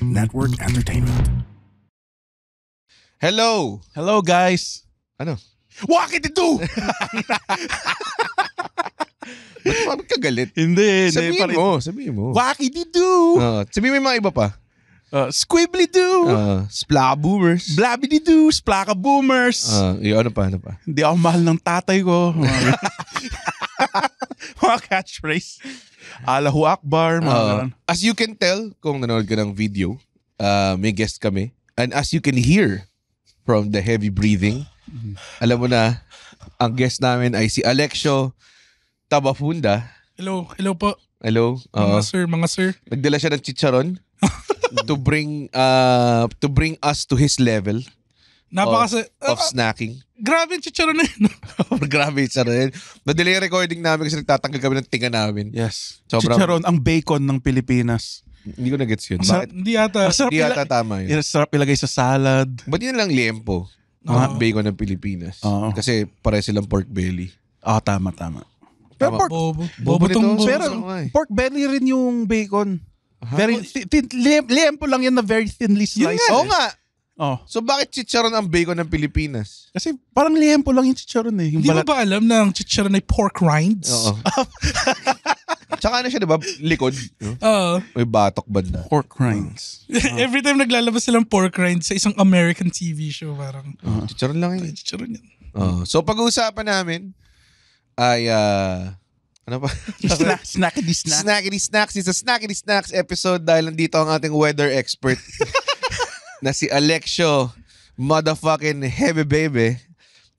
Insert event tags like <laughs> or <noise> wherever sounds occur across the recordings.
Network Entertainment. Hello! Hello, guys! Ano? Wakit ito! <laughs> Ba't ka galit? Hindi, hindi. Sabihin pare- mo, sabihin mo. Wakit ito! Oo, sabihin mo yung mga iba pa. Uh, Squibbly Doo! Uh, Spla Boomers. Blabidi Doo! Splaka Boomers! Uh, yung ano pa, ano pa? Hindi ako mahal ng tatay ko. <laughs> mga catchphrase. Alahu Akbar, mga uh, As you can tell, kung nanonood ka ng video, uh, may guest kami. And as you can hear from the heavy breathing, mm-hmm. alam mo na, ang guest namin ay si Alexio Tabafunda. Hello, hello po. Hello. Mga uh, sir, mga sir. nagdala siya ng chicharon to bring uh to bring us to his level Napaka of, of ah, ah, snacking. Grabe yung chicharon na yun. <laughs> Grabe yung chicharon na yun. Nadali recording namin kasi nagtatanggal kami ng tinga namin. Yes. Sobrang, chicharon, ang bacon ng Pilipinas. Hindi ko na-gets yun. Sa, hindi yata. Masarap hindi yata tama yun. Yung Sarap ilagay sa salad. Ba't yun lang liempo? Uh, bacon ng Pilipinas. Uh, kasi pare silang pork belly. Ah, oh, tama, tama. Pero pork, bobo, bobo, bobo, bobo, pero eh. pork belly rin yung bacon. Very thin, thin, li- liempo lang yan na very thinly Yun sliced. nga. Oo nga. Oh. So bakit chicharon ang bacon ng Pilipinas? Kasi parang liempo lang yung chicharon eh. Yung Hindi mo balat. ba alam na ang chicharon ay pork rinds? Oo. <laughs> Tsaka ano siya, di ba? Likod. no? Oo. May batok na? Pork rinds. <laughs> Every time naglalabas silang pork rinds sa isang American TV show, parang Chicharon lang yun. chicharon yan. Oh. So pag-uusapan namin ay uh, ano pa? <laughs> snack, snackity snack. Snackity snacks. It's a snackity snacks episode dahil nandito ang ating weather expert <laughs> na si Alexio motherfucking heavy baby.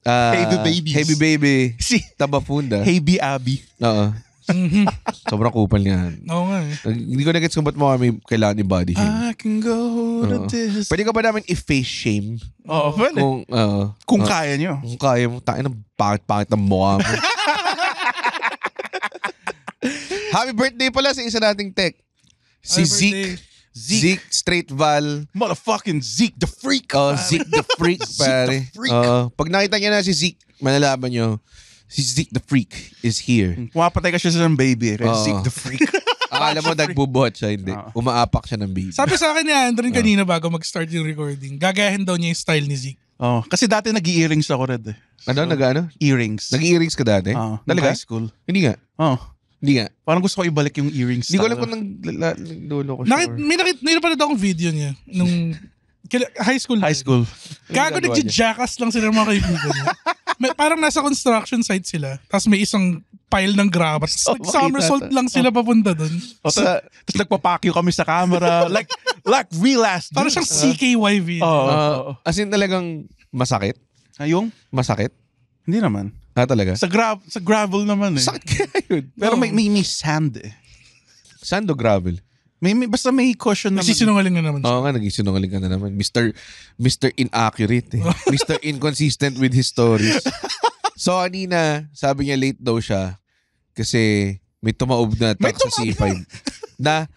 Uh, heavy baby. Heavy baby. Si Tabafunda. Heavy Abby. Oo. Mm-hmm. Sobrang kupal niya. Oo nga eh. Hindi ko na-gets kung ba't mo kami kailangan ni body shame. I can go to this. Pwede ka ba namin i-face shame? Oo, pwede. Kung, uh, kung uh, kaya niyo. Kung kaya mo. Tayo ng pangit-pangit ng mukha mo. <laughs> Happy birthday pala sa isa nating tech. Si Happy Zeke. Zeke. Zeke Straight Val. Motherfucking Zeke the Freak. Oh, Zeke the Freak, pare. Zeke the Freak. Oh, pag nakita niya na si Zeke, malalaman niyo, si Zeke the Freak is here. Pumapatay ka siya sa baby. Eh. Oh. Zeke the Freak. <laughs> Akala mo nagbubuhat siya, hindi. Oh. Umaapak siya ng baby. Sabi sa akin ni Andrin oh. kanina bago mag-start yung recording, gagayahin daw niya yung style ni Zeke. Oh, kasi dati nag-earrings ako red eh. Ano, so, ano, nag-ano? Earrings. Nag-earrings ka dati? Oo. Uh, ah, Talaga? High school. Hindi nga. Oo. Oh. Hindi nga. Parang gusto ko ibalik yung earrings. Hindi ko alam kung ano. nang lolo ko. Sure. Nakit, may nakit, nilapanood akong video niya. Nung high school. High school. Ano Gago nagja-jackass lang sila mga kaibigan niya. may, parang nasa construction site sila. Tapos may isang pile ng grabas. So, Nag-somersault lang sila papunta doon. Oh, so, tapos nagpapakyo kami sa camera. <laughs> like, like real last. Parang siyang CKYV. Uh, ah. oh, uh, As in talagang masakit? Ay, ah, Masakit? Hindi naman. Ah, talaga? Sa, gra- sa gravel naman eh. Sakit kaya yun. Pero no. may, may, may sand eh. Sand o gravel? May, may basta may caution naman. Nagsisinungaling na naman. Oo nga, nagsisinungaling ka na naman. Mr. Mr. Inaccurate eh. <laughs> Mr. Inconsistent with his stories. <laughs> So anina, sabi niya late daw siya kasi may tumaob na truck sa C5 na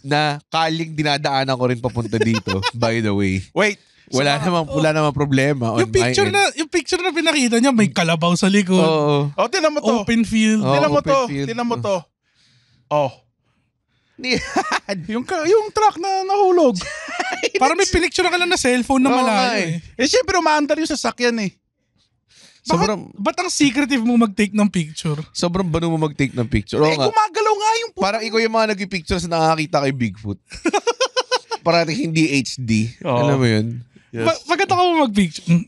na kaling dinadaanan ko rin papunta dito <laughs> by the way. Wait, wala so, naman oh, wala naman problema on yung picture na yung picture na pinakita niya may kalabaw sa likod. Oo. Oh, oh. oh tinan mo to. Open field. Oh, tinan mo to. Field. Tinan mo to. Oh. yung yung truck na nahulog. <laughs> Para may pinicture ka lang na cellphone na malayo. Eh. eh. eh syempre umaandar yung sasakyan eh sobrang, ba't ang secretive mo mag-take ng picture? Sobrang bano mo mag-take ng picture. Oo Eh, nga. gumagalaw nga yung puto. Parang ikaw yung mga nag-pictures na nakakita kay Bigfoot. <laughs> Parang hindi HD. Oo. Alam mo yun? Yes. Pagkat ako mag-picture. Mm.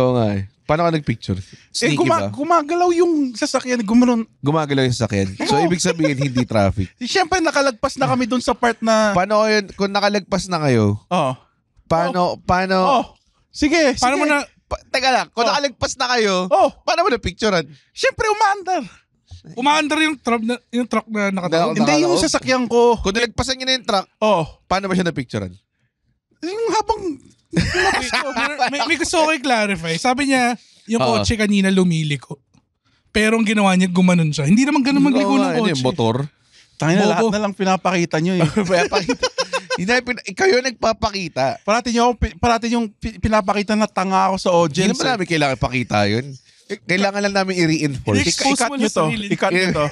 Oo nga eh. Paano ka nag-picture? Eh, guma- ba? gumagalaw yung sasakyan. Gumano'n. Gumagalaw yung sasakyan. So, ano? ibig sabihin, hindi traffic. <laughs> Siyempre, nakalagpas na kami dun sa part na... Paano yun, kung nakalagpas na kayo, Oo. Oh. paano, paano, Oh. Sige, Paano sige. mo na, pa, teka lang, kung oh. nakalagpas na kayo, oh. paano mo na-picturean? Siyempre, umaandar. Umaandar yung truck na, yung truck na nakataon. Hindi, yung sasakyan ko. Kung nilagpasan niya na yung truck, oh. paano ba siya na-picturean? Yung habang... <laughs> may, may gusto ko i-clarify. Sabi niya, yung uh kotse kanina lumiliko. Pero ang ginawa niya, gumanon siya. Hindi naman ganun magliko oh, ng kotse. Ano yung motor? Tayo na lahat na lang pinapakita niyo eh. <laughs> <laughs> pinapakita. Hindi, pin- kayo nagpapakita. Parati nyo, parati yung pinapakita na tanga ako sa audience. Hindi naman eh. namin kailangan ipakita yun. Kailangan lang namin i-reinforce. i cut Ika- nyo to. I-cut nyo to.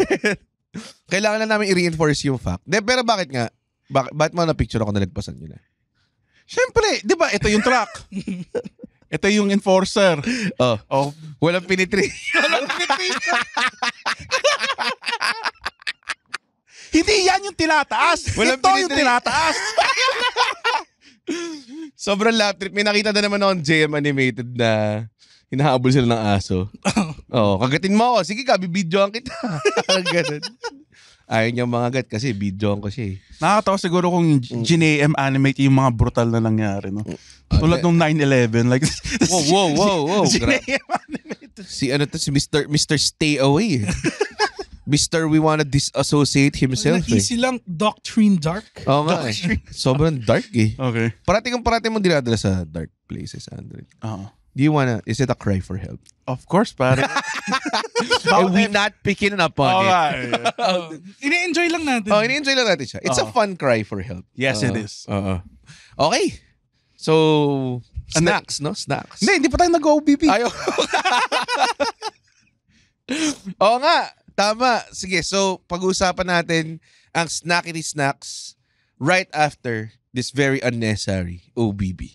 <laughs> Kailangan lang namin i-reinforce yung fact. De, pero bakit nga? Bak bakit mo na-picture ako na nagpasan yun? eh? Siyempre, di ba? Ito yung truck. <laughs> Ito yung enforcer. Oh, Oh, walang pinitri. <laughs> walang pinitri. Hindi yan yung tinataas. Walang Ito yung tinataas. <laughs> Sobrang lap trip. May nakita na naman on JM Animated na hinahabol sila ng aso. <laughs> Oo, kagatin mo ako. Sige ka, bibidyoan kita. <laughs> Ganun. Ayaw niya mga gat kasi videoan ko siya eh. Nakakatawa siguro kung JM animate yung mga brutal na nangyari, no? Tulad nung 9-11, like... wow, wow, wow, wow. animate. Si ano to, si Mr. Mr. Stay Away. Mr. We wanna disassociate himself. Wala, eh. lang doctrine dark. Oh, ma, Eh. <laughs> Sobrang dark eh. Okay. Parati kang parati mong dinadala sa dark places, Andre. Oo. Uh-huh. Do you wanna, is it a cry for help? Of course, pare. And <laughs> we not picking up on it. <laughs> Eh. Oh, ini-enjoy lang natin. Oh, ini-enjoy lang natin siya. It's a uh-huh. fun cry for help. Yes, it uh-huh. is. Uh-huh. Okay. So, snacks, no? Snacks. Hindi, hindi pa tayo nag-OBB. Ayaw. Oo nga. Tama. Sige, so pag-uusapan natin ang snackity snacks right after this very unnecessary OBB.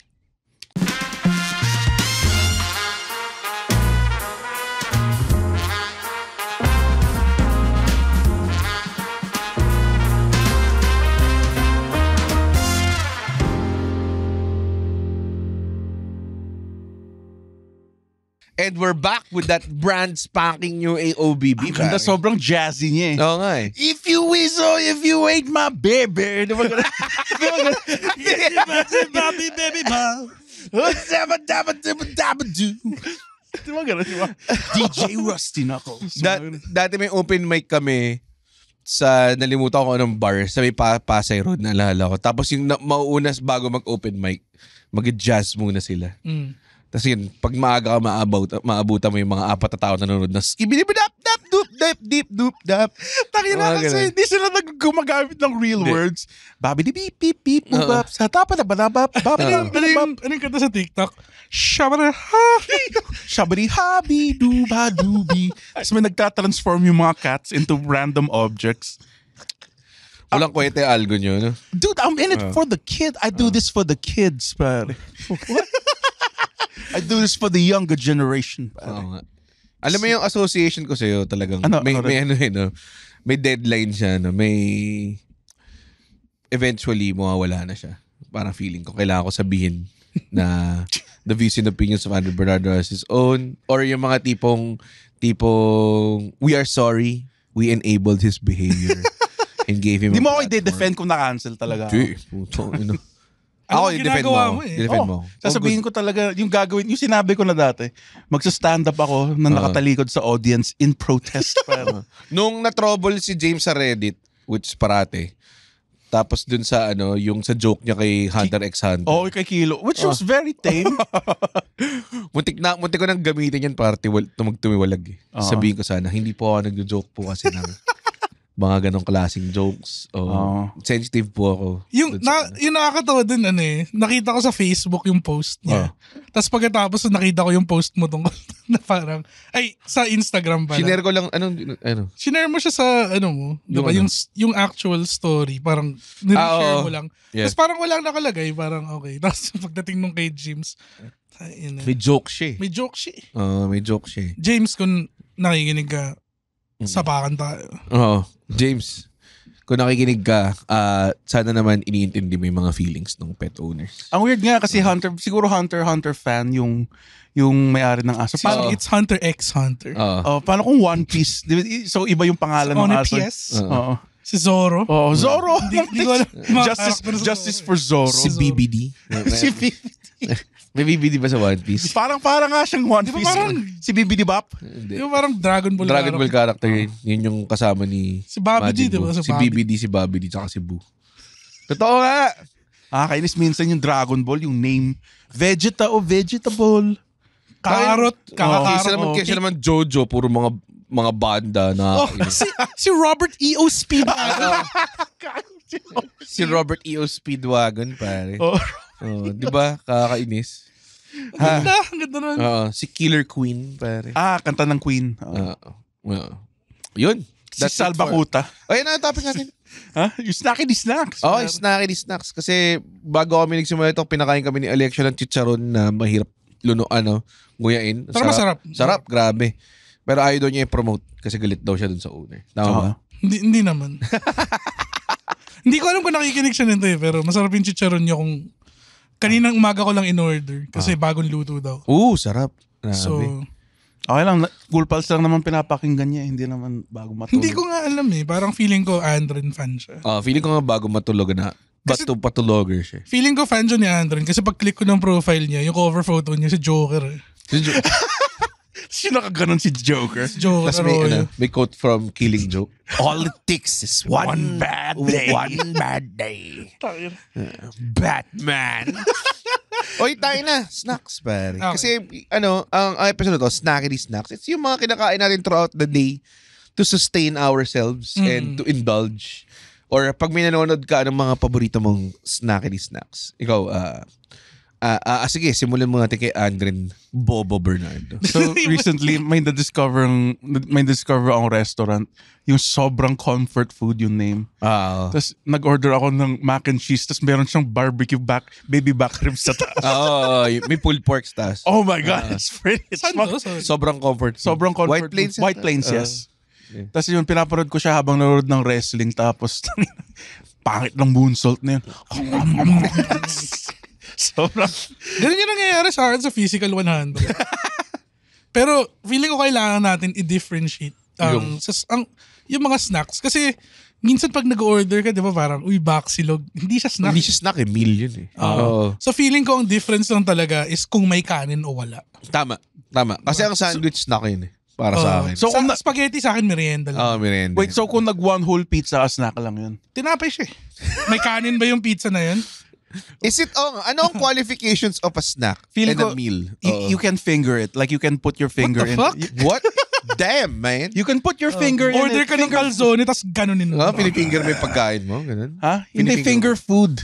And we're back with that brand spanking new AOBB. Ang ganda, sobrang jazzy niya eh. Oo nga eh. If you whistle, if you ain't my baby. Di ba gano'n? <laughs> Di ba gano'n? Baby, baby, ba? Di ba gano'n? DJ Rusty Knuckles. Da- dati may open mic kami sa nalimutan ko anong bar sa may pa- Pasay Road naalala ko. Tapos yung mauunas bago mag-open mic, mag-jazz muna sila. Mm. Tapos yun, pag maaga ka maabot, maabutan mo yung mga apat na tao nanonood na skibidibidap, dap, doop, dap, dip, doop, dap. Takina oh, kasi hindi sila gumagamit ng real words. Babi di beep, beep, beep, boop, bap, sa tapa na banabap, bap, ano yung, ano yung kanta sa TikTok? Shabari ha, shabari ha, bi, duba, dubi. Tapos may nagtatransform yung mga cats into random objects. Walang kwete algo nyo, no? Dude, I'm in it uh, for the kid. I do uh, this for the kids, pare. <laughs> What? I do this for the younger generation. Oo nga. Alam mo yung association ko sa'yo talagang Ano, may, ano may ano eh, no? May deadline siya, no? May eventually mawawala na siya. Parang feeling ko kailangan ko sabihin na <laughs> the views and opinions of Andrew Bernardo as his own or yung mga tipong tipong we are sorry we enabled his behavior <laughs> and gave him Di a mo ako platform. i-defend kung na-cancel talaga. ako. Gee, puto, ano. Ako, ano defend mo. mo eh. I-defend oh, Sasabihin ko talaga, yung gagawin, yung sinabi ko na dati, magsa-stand up ako na nakatalikod sa audience in protest. para. <laughs> Nung na-trouble si James sa Reddit, which parate, tapos dun sa ano, yung sa joke niya kay Hunter Ki- x Hunter. Oo, oh, kay Kilo. Which was ah. very tame. <laughs> muntik na, muntik ko nang gamitin yan para tiwal, tumagtumiwalag eh. Uh-huh. Sabihin ko sana, hindi po ako nag-joke po kasi namin. <laughs> mga ganong klaseng jokes. O, oh. Sensitive po ako. Yung, na, sa, yung nakakatawa din, ano eh, nakita ko sa Facebook yung post niya. Oh. Tapos pagkatapos nakita ko yung post mo tungkol <laughs> na parang, ay, sa Instagram pala. Sinare ko lang, anong, ano? Sinare mo siya sa, ano mo, yung, ano? yung, yung actual story, parang nireshare ah, oh. mo lang. Yeah. Tapos parang walang nakalagay, parang okay. <laughs> Tapos pagdating nung kay James, ay, yun, may joke siya May joke siya eh. Uh, may joke siya eh. eh. James, kung nakikinig ka, Mm-hmm. Sabakan tayo. Oo. James, kung nakikinig ka, uh, sana naman iniintindi mo yung mga feelings ng pet owners. Ang weird nga kasi hunter, siguro hunter hunter fan yung yung may-ari ng aso. Paano Oo. it's Hunter X Hunter. Oo. oh, paano kung One Piece? So iba yung pangalan ng aso. Onyx. Oo. Si Zoro. Oh, Zoro. Hindi- hindi ko <laughs> justice justice for Zoro. Si BBD. Si BBD. <laughs> May BBD ba sa One Piece? Parang parang nga siyang One Piece. parang si BBD ba? Hindi. Yung parang Dragon Ball. Dragon Ball character yun. Yun yung kasama ni Si Bobby D, diba? Sa si Bobby. BBD, si Bobby D, tsaka si Boo. Totoo nga. Ah, kainis minsan yung Dragon Ball, yung name. Vegeta o oh, vegetable. Carrot. Kakakarot. Kaysa naman, kaysa naman Jojo, puro mga mga banda na... Oh, si, si Robert E.O. Speedwagon. <laughs> si Robert E.O. Speedwagon, pare. Oh, Oh, 'di ba? Kakainis. Ha? Ganda, ganda Oo, si Killer Queen, pare. Ah, kanta ng Queen. Oo. yun. Si That's it Salva Kuta. Oh, yun na ang topic natin. <laughs> Ha? Yung snacky di snacks. Oh, snacky di snacks. Kasi bago kami nagsimula ito, pinakain kami ni Alexia ng chicharon na mahirap luno, ano, nguyain. Pero masarap. Sarap, grabe. Pero ayaw daw niya i-promote kasi galit daw siya dun sa owner. Tama ba? Hindi, hindi naman. <laughs> hindi ko alam kung nakikinig siya nito eh, pero masarap yung chicharon niya kung Kaninang umaga ko lang in-order kasi ah. bagong luto daw. Oo, sarap. Grabe. So, Okay lang, Gulpals lang naman pinapakinggan niya, eh. hindi naman bago matulog. Hindi ko nga alam eh, parang feeling ko Andren fan siya. Oh, feeling ko nga bago matulog na. Kasi- Bato patuloger siya. Feeling ko fan siya ni Andren kasi pag click ko ng profile niya, yung cover photo niya si Joker eh. Si Jo- <laughs> Sino ka ganun si Joker? Si Joker Tapos may, ano, ano may quote from Killing Joke. All it takes is one, one bad day. One bad day. Batman. <laughs> Oy, tayo na. Snacks, pare. Okay. Kasi, ano, ang, ang episode to, snackity snacks. It's yung mga kinakain natin throughout the day to sustain ourselves mm. and to indulge. Or pag may nanonood ka, ng mga paborito mong snackity snacks? Ikaw, ah... Uh, Ah, ah, ah, sige, simulan mo natin kay Andren Bobo Bernardo. <laughs> So recently may na-discover ang- may discover ang restaurant, yung sobrang comfort food yung name. Ah, Tapos nag-order ako ng mac and cheese, tapos meron siyang barbecue back, baby back ribs sa taas. <laughs> Oo, y- may pulled pork stas. oh my god, ah. it's pretty. It's Saan to? fuck- Sobrang comfort. food. sobrang comfort. White Plains. White Plains, Ah, yes. Tapos yun, pinapanood ko siya habang nanonood ng wrestling. Tapos, <laughs> pangit ng moonsault na yun. <laughs> Sobrang... Ganun yung nangyayari sa akin sa Physical 100. <laughs> Pero feeling ko kailangan natin i-differentiate ang, um, yung, sa, ang, yung mga snacks. Kasi minsan pag nag-order ka, di ba parang, uy, baksilog. Hindi siya snack. Hindi siya snack eh, meal yun eh. Uh, Oo. So feeling ko ang difference lang talaga is kung may kanin o wala. Tama, tama. Kasi ang sandwich so, snack yun eh. Para uh, sa akin. So, kung sa, na- spaghetti sa akin, merienda lang. Oo, ah, merienda. Wait, so kung nag one whole pizza, snack lang yun? Tinapay siya eh. May kanin ba yung pizza na yun? Is it Oh, ano ang qualifications of a snack Feeling and ko, a meal? Y- you can finger it. Like you can put your finger in. What the in. fuck? <laughs> what? Damn, man. You can put your uh, finger order in Order ka ng calzone, tapos ganunin mo. Oh, ah, pinifinger mo yung pagkain mo? Ganun? Ha? Hindi, finger food.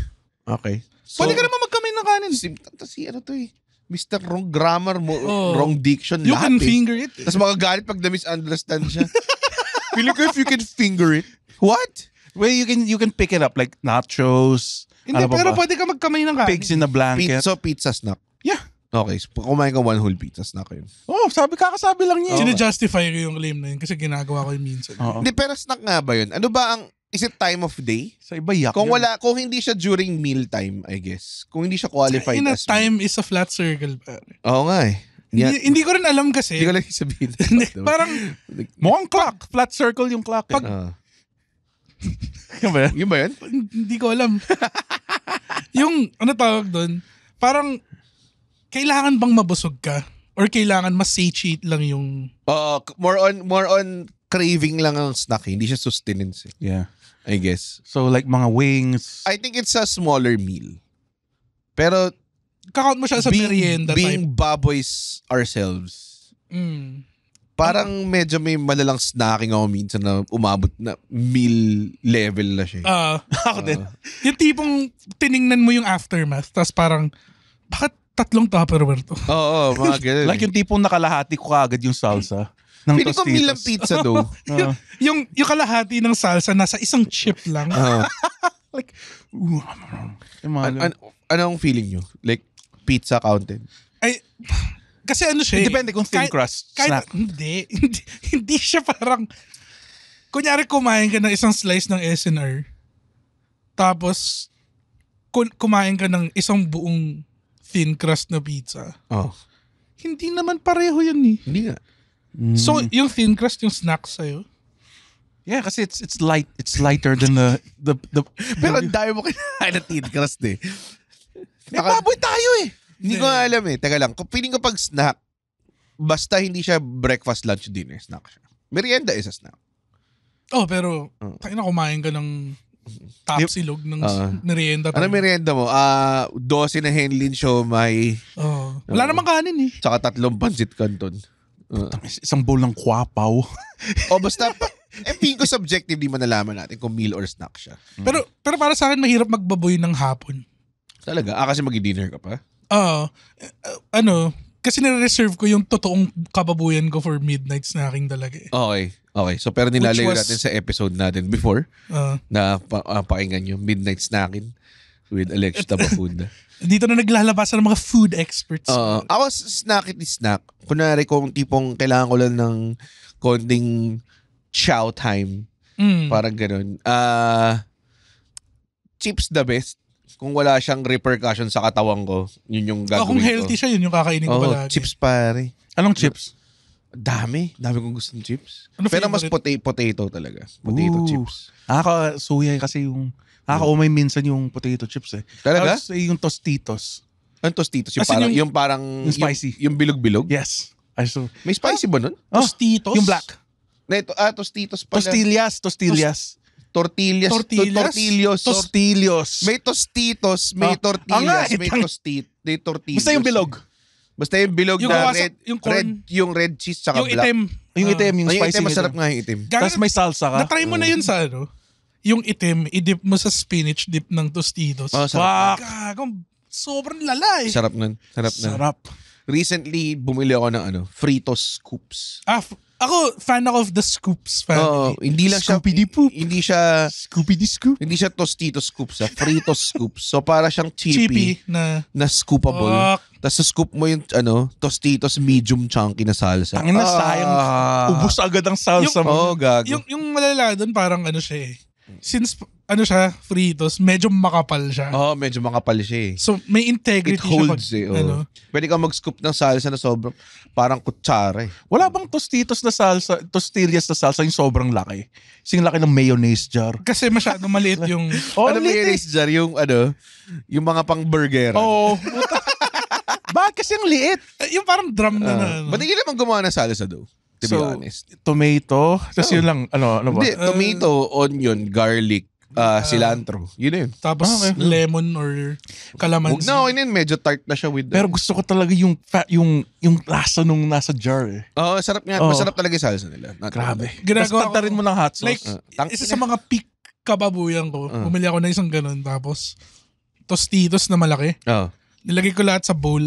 Okay. So, Pwede ka naman magkamay ng kanin. to si ano to eh. Mr. Wrong grammar mo, oh, wrong diction, you lahat You can eh. finger it. Tapos magagalit pag na-misunderstand siya. <laughs> Feeling ko if you can finger it. What? Well, you can you can pick it up like nachos, hindi, ano pero pa? pwede ka magkamay ng kanin. Pigs in a blanket. Pizza, pizza snack. Yeah. Okay, so kumain ka one whole pizza snack yun. oh, sabi kakasabi lang niya. Oh. Sino-justify ko yung claim na yun kasi ginagawa ko yung minsan. Oo. Hindi, pero snack nga ba yun? Ano ba ang, is it time of day? Sa iba, yak Kung yun. wala, kung hindi siya during meal time, I guess. Kung hindi siya qualified In a as time is a flat circle, pare. Oo nga eh. Yeah. Hindi, hindi ko rin alam kasi. Hindi ko lang sabihin. <laughs> parang, mukhang clock. Flat circle yung clock. Pag, uh yung ba yan? Yun ba yan? Hindi ko alam. <laughs> yung, ano tawag doon, parang, kailangan bang mabusog ka? Or kailangan mas cheat lang yung... Oo, uh, more on, more on craving lang ang snack. Eh. Hindi siya sustenance. Eh. Yeah. I guess. So like mga wings. I think it's a smaller meal. Pero kakount mo siya sa being, merienda being type. Being baboys ourselves. Mm. Parang medyo may malalang snacking ako minsan na umabot na meal level na siya. Eh. Ah, <laughs> ako din. Ah. Yung tipong tiningnan mo yung aftermath, tapos parang, bakit tatlong Tupperware to? Oo, oh, mga <laughs> ganun. like yung tipong nakalahati ko agad yung salsa. ng Pili ko meal pizza do. <laughs> yung, yung, yung kalahati ng salsa nasa isang chip lang. Oo. Ah. like, ooh, an- an- anong feeling nyo? Like, pizza counted? Ay, kasi ano siya eh, Depende kung thin kahit, crust kahit, snack. Hindi, <laughs> hindi. Hindi siya parang... Kunyari kumain ka ng isang slice ng SNR. Tapos kumain ka ng isang buong thin crust na pizza. Oh. Hindi naman pareho yun eh. Hindi nga. Mm. So, mm. yung thin crust yung snack sa'yo? Yeah, kasi it's it's light, it's lighter than the the the Pero ang dami mo kinain na thin crust eh. May baboy tayo eh. Hindi ko alam eh. Teka lang. Feeling ko pag snack, basta hindi siya breakfast, lunch, dinner, snack siya. Merienda is a snack. Oh, pero, uh. tayo na kumain ka ng top silog ng uh, merienda. Ano merienda mo? Uh, ah, 12 na Henlin may. Oh. Ah. Wala uh, namang kanin eh. Tsaka tatlong pansit canton. Uh. Isang bowl ng kwapaw. <laughs> oh, basta, eh, feeling ko subjective, di manalaman natin kung meal or snack siya. Pero, pero para sa akin, mahirap magbaboy ng hapon. Talaga? Ah, kasi mag-dinner ka pa? Ah, Uh, ano, kasi nare-reserve ko yung totoong kababuyan ko for midnight snacking talaga eh. Okay. Okay. So pero nilalayo was, natin sa episode natin before uh, na pa, uh, pakinggan yung midnight snacking with Alex Tabafunda. <laughs> Dito na naglalabas ng mga food experts. Uh, was snacky it snack. Kunwari kung tipong kailangan ko lang ng konting chow time. Mm. Parang ganun. Uh, chips the best kung wala siyang repercussion sa katawan ko, yun yung ah, gagawin ko. oh, kung healthy ko. siya, yun yung kakainin ko oh, palagi. chips pare. Anong chips? Dami. Dami kong gustong chips. Ano Pero mas pota- potato talaga. Potato Ooh. chips. Ako, suya kasi yung... Ako umay minsan yung potato chips eh. Talaga? Tapos eh, yung tostitos. Ang tostitos? Yung parang, yung, yung parang... Yung spicy. Yung, yung bilog-bilog? Yes. I May spicy ah, ba nun? Ah, tostitos? Oh, yung black. Na ito, ah, tostitos pala. Tostillas, tostillas. Tost- tortillas, tortillas? tortillos, tortillos. May tostitos, may ah, tortillas, ah, may tostit, may tortillas. Basta yung bilog. Basta yung bilog yung na red, yung, corn, red, yung red cheese tsaka yung black. Itim. Yung itim, yung ah. spicy. itim, masarap nga yung itim. Tapos may salsa ka. Na-try mo na yun sa ano? Yung itim, i-dip mo sa spinach dip ng tostitos. Oh, sarap. Fuck! Gagong, sobrang lala eh. Sarap nun. Sarap nun. Recently, bumili ako ng ano, Fritos Scoops. Ah, ako, fan ako of the Scoops family. Oh, hindi lang siya, Scoopy Poop. hindi siya, Scoopy Scoop. hindi siya Tostito Scoops, ah, Fritos Scoops. So, para siyang chippy, Chippy na, na scoopable. Fuck. Tapos, scoop mo yung, ano, Tostitos medium chunky na salsa. Tangina, sayang. Ah. ubos agad ang salsa Yung- mo. Oh, gago. yung, yung malala doon parang ano siya eh since ano siya, free, medyo makapal siya. Oo, oh, medyo makapal siya eh. So, may integrity It holds siya. Pag, eh, oh. ano, Pwede kang mag-scoop ng salsa na sobrang, parang kutsara eh. Wala bang tostitos na salsa, tostillas na salsa yung sobrang laki? Sing laki ng mayonnaise jar. Kasi masyado maliit yung... oh, <laughs> ano mayonnaise jar? Yung ano, yung mga pang burger. Oo. Oh, <laughs> Bakit kasi ang liit? Eh, yung parang drum na uh, na. Ano. Ba't hindi naman gumawa ng salsa daw? to so, be honest. tomato, kasi oh. yun lang, ano, ano ba? Hindi, tomato, uh, onion, garlic, uh, cilantro. Yun na yun. Tapos ah, okay. Eh, mm. lemon or calamansi. No, yun yun. Medyo tart na siya with that. Pero eh. gusto ko talaga yung fa- yung yung lasa nung nasa jar eh. Oo, oh, sarap nga. Oh. Masarap talaga yung salsa nila. Not Grabe. Ginagawa ko. rin mo ng hot sauce. Like, uh, isa sa mga peak kababuyan ko, uh. bumili ako na isang ganun. Tapos, tostitos na malaki. Oo. Uh. Nilagay ko lahat sa bowl.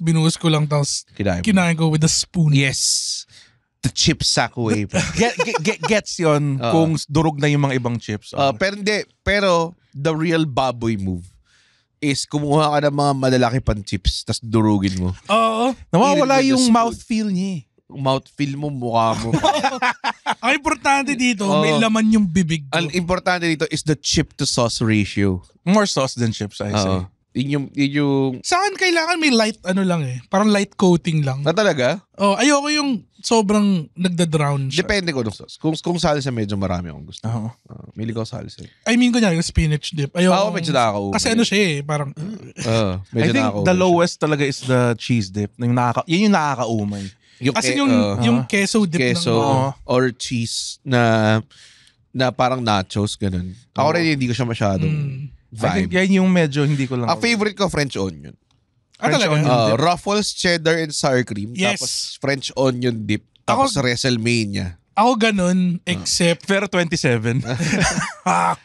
Binuhos ko lang tapos kinain, kinain ko with a spoon. Yes the chip sack away. <laughs> get, get, gets yon uh, <laughs> kung durog na yung mga ibang chips. Uh, pero hindi. Pero the real baboy move is kumuha ka ng mga malalaki pang chips tapos durugin mo. Oo. Nawawala yung mouthfeel niya eh. Mouthfeel mo, mukha mo. <laughs> Ang importante dito, oh. may laman yung bibig ko. Ang importante dito is the chip to sauce ratio. More sauce than chips, I uh, say. Yun yung, yun yung... Sa akin, kailangan may light ano lang eh. Parang light coating lang. Na ah, talaga? Oh, ayoko yung sobrang nagda-drown siya. Depende ko nung sauce. Kung, kung salsa medyo marami akong gusto. Oo. Uh, ah, mili ko salsa. Eh. I mean, kunyari, yung spinach dip. Ayoko. Ah, oo, oh, medyo nakakaumay. Kasi ano siya eh, parang... Uh, medyo I think the lowest siya. talaga is the cheese dip. Yung nakaka, yun yung nakakaumay. Yung, As in yung, uh, yung queso dip. Queso ng, uh, or cheese na na parang nachos, ganun. Ako rin hindi ko siya masyado. mm vibe. I think yan yung medyo hindi ko lang. Ang favorite ko, French onion. Ah, French talaga? onion uh, Ruffles, cheddar, and sour cream. Yes. Tapos French onion dip. Tapos ako, WrestleMania. Ako ganun, ah. except... Uh. Pero 27. <laughs> Ah,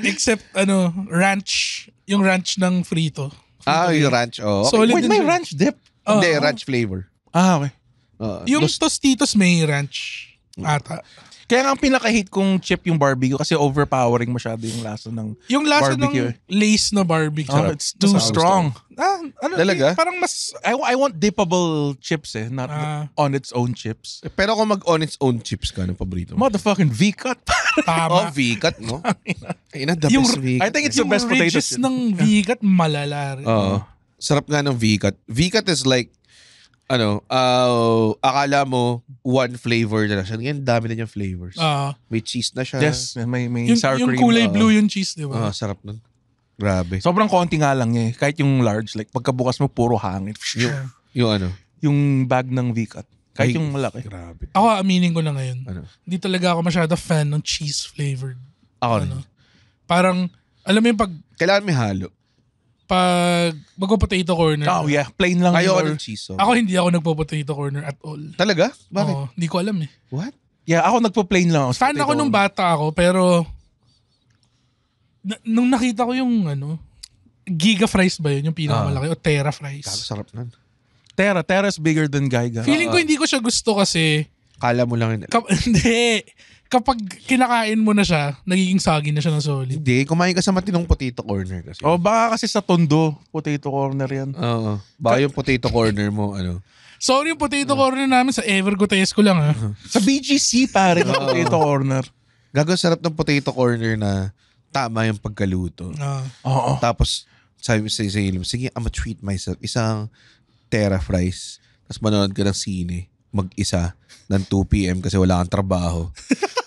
except, ano, ranch. Yung ranch ng frito. Ah, yung ranch. Oh. Okay. Solid Wait, may ranch dip? Uh, Hindi, ranch flavor. Ah, okay. Uh, yung Tostitos may ranch. Uh. Ata. Kaya nga ang pinaka-hate kong chip yung barbecue kasi overpowering masyado yung lasa ng Yung lasa barbecue. ng lace na barbecue. Oh, it's too Masarap strong. Ah, ano, Talaga? eh, parang mas, I, I want dippable chips eh, not Ah. on its own chips. Eh, Pero kung mag on its own chips ka, anong paborito mo? Motherfucking V-cut. <laughs> Oh, Tama. V-cut, no? <laughs> Ay, na, the Yung- best V-cut. I think it's the best potato ridges chip. ng vegan, malala rin. Oo. Sarap nga ng V-cut. V-cut is like ano, uh, akala mo one flavor na lang siya. Ngayon, dami na niyang flavors. Uh, may cheese na siya. Yes. May, may yung, sour cream. Yung kulay uh, blue yung cheese, di ba? Ah, uh, sarap nun. Grabe. Sobrang konti nga lang eh. Kahit yung large, like pagkabukas mo, puro hangin. Yung, yung ano? Yung bag ng Vicat. Kahit Ay, yung malaki. Grabe. Ako, aminin ko na ngayon. Ano? Hindi talaga ako masyado fan ng cheese flavored. Ako ano? rin. Parang, alam mo yung pag... Kailangan may halo pag magpo-potato corner. Oh yeah, plain lang. Ayoko ng cheese. So. Oh. Ako hindi ako nagpo-potato corner at all. Talaga? Bakit? Oo, hindi ko alam eh. What? Yeah, ako nagpo-plain lang. Ako Fan ako nung bata ako pero na, nung nakita ko yung ano, Giga fries ba yun? Yung pinakamalaki uh, o Terra fries? Kago sarap nun. Terra, Terra is bigger than giga. Feeling uh, ko ah. hindi ko siya gusto kasi Kala mo lang yun. Ka- <laughs> hindi kapag kinakain mo na siya, nagiging sagi na siya ng solid. Hindi, kumain ka sa matinong potato corner kasi. Oh, baka kasi sa tondo, potato corner yan. Oo. Baka yung potato corner mo, ano. Sorry yung potato corner namin sa ko lang ha. Ah. Uh-huh. Sa BGC pare, yung <laughs> potato corner. Gago sarap ng potato corner na tama yung pagkaluto. Ah. Oo. Tapos sabi sa sa ilim, sige, I'm treat myself. Isang terra fries. Tapos manonood ka ng sine. Mag-isa ng 2 p.m. kasi wala kang trabaho. <laughs>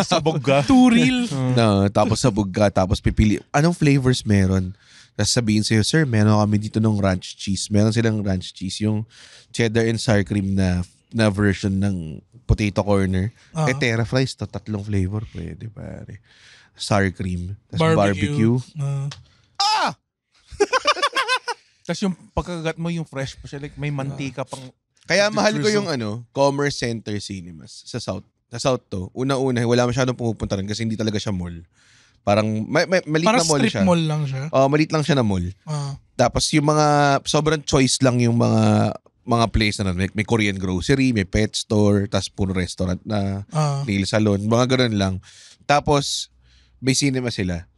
<laughs> sabog ka. real. no, tapos sabog ka, tapos pipili. Anong flavors meron? Tapos sabihin sa'yo, sir, meron kami dito ng ranch cheese. Meron silang ranch cheese, yung cheddar and sour cream na na version ng potato corner. Uh-huh. Eh, terra fries to. Tatlong flavor. Pwede, pare. Sour cream. Tapos barbecue. barbecue. Uh-huh. Ah! ah! <laughs> Tapos yung pagkagat mo yung fresh pa siya. Like, may mantika pang... Kaya mahal ko yung ano, Commerce Center Cinemas sa South na South to, una-una, wala masyadong pumupunta rin kasi hindi talaga siya mall. Parang may, may, maliit Para na mall siya. strip mall lang siya. Oo, maliit lang siya na mall. Ah. Tapos yung mga sobrang choice lang yung mga mga place na may, may Korean grocery, may pet store, tapos puro restaurant na, ah. nail salon, mga ganun lang. Tapos may cinema sila.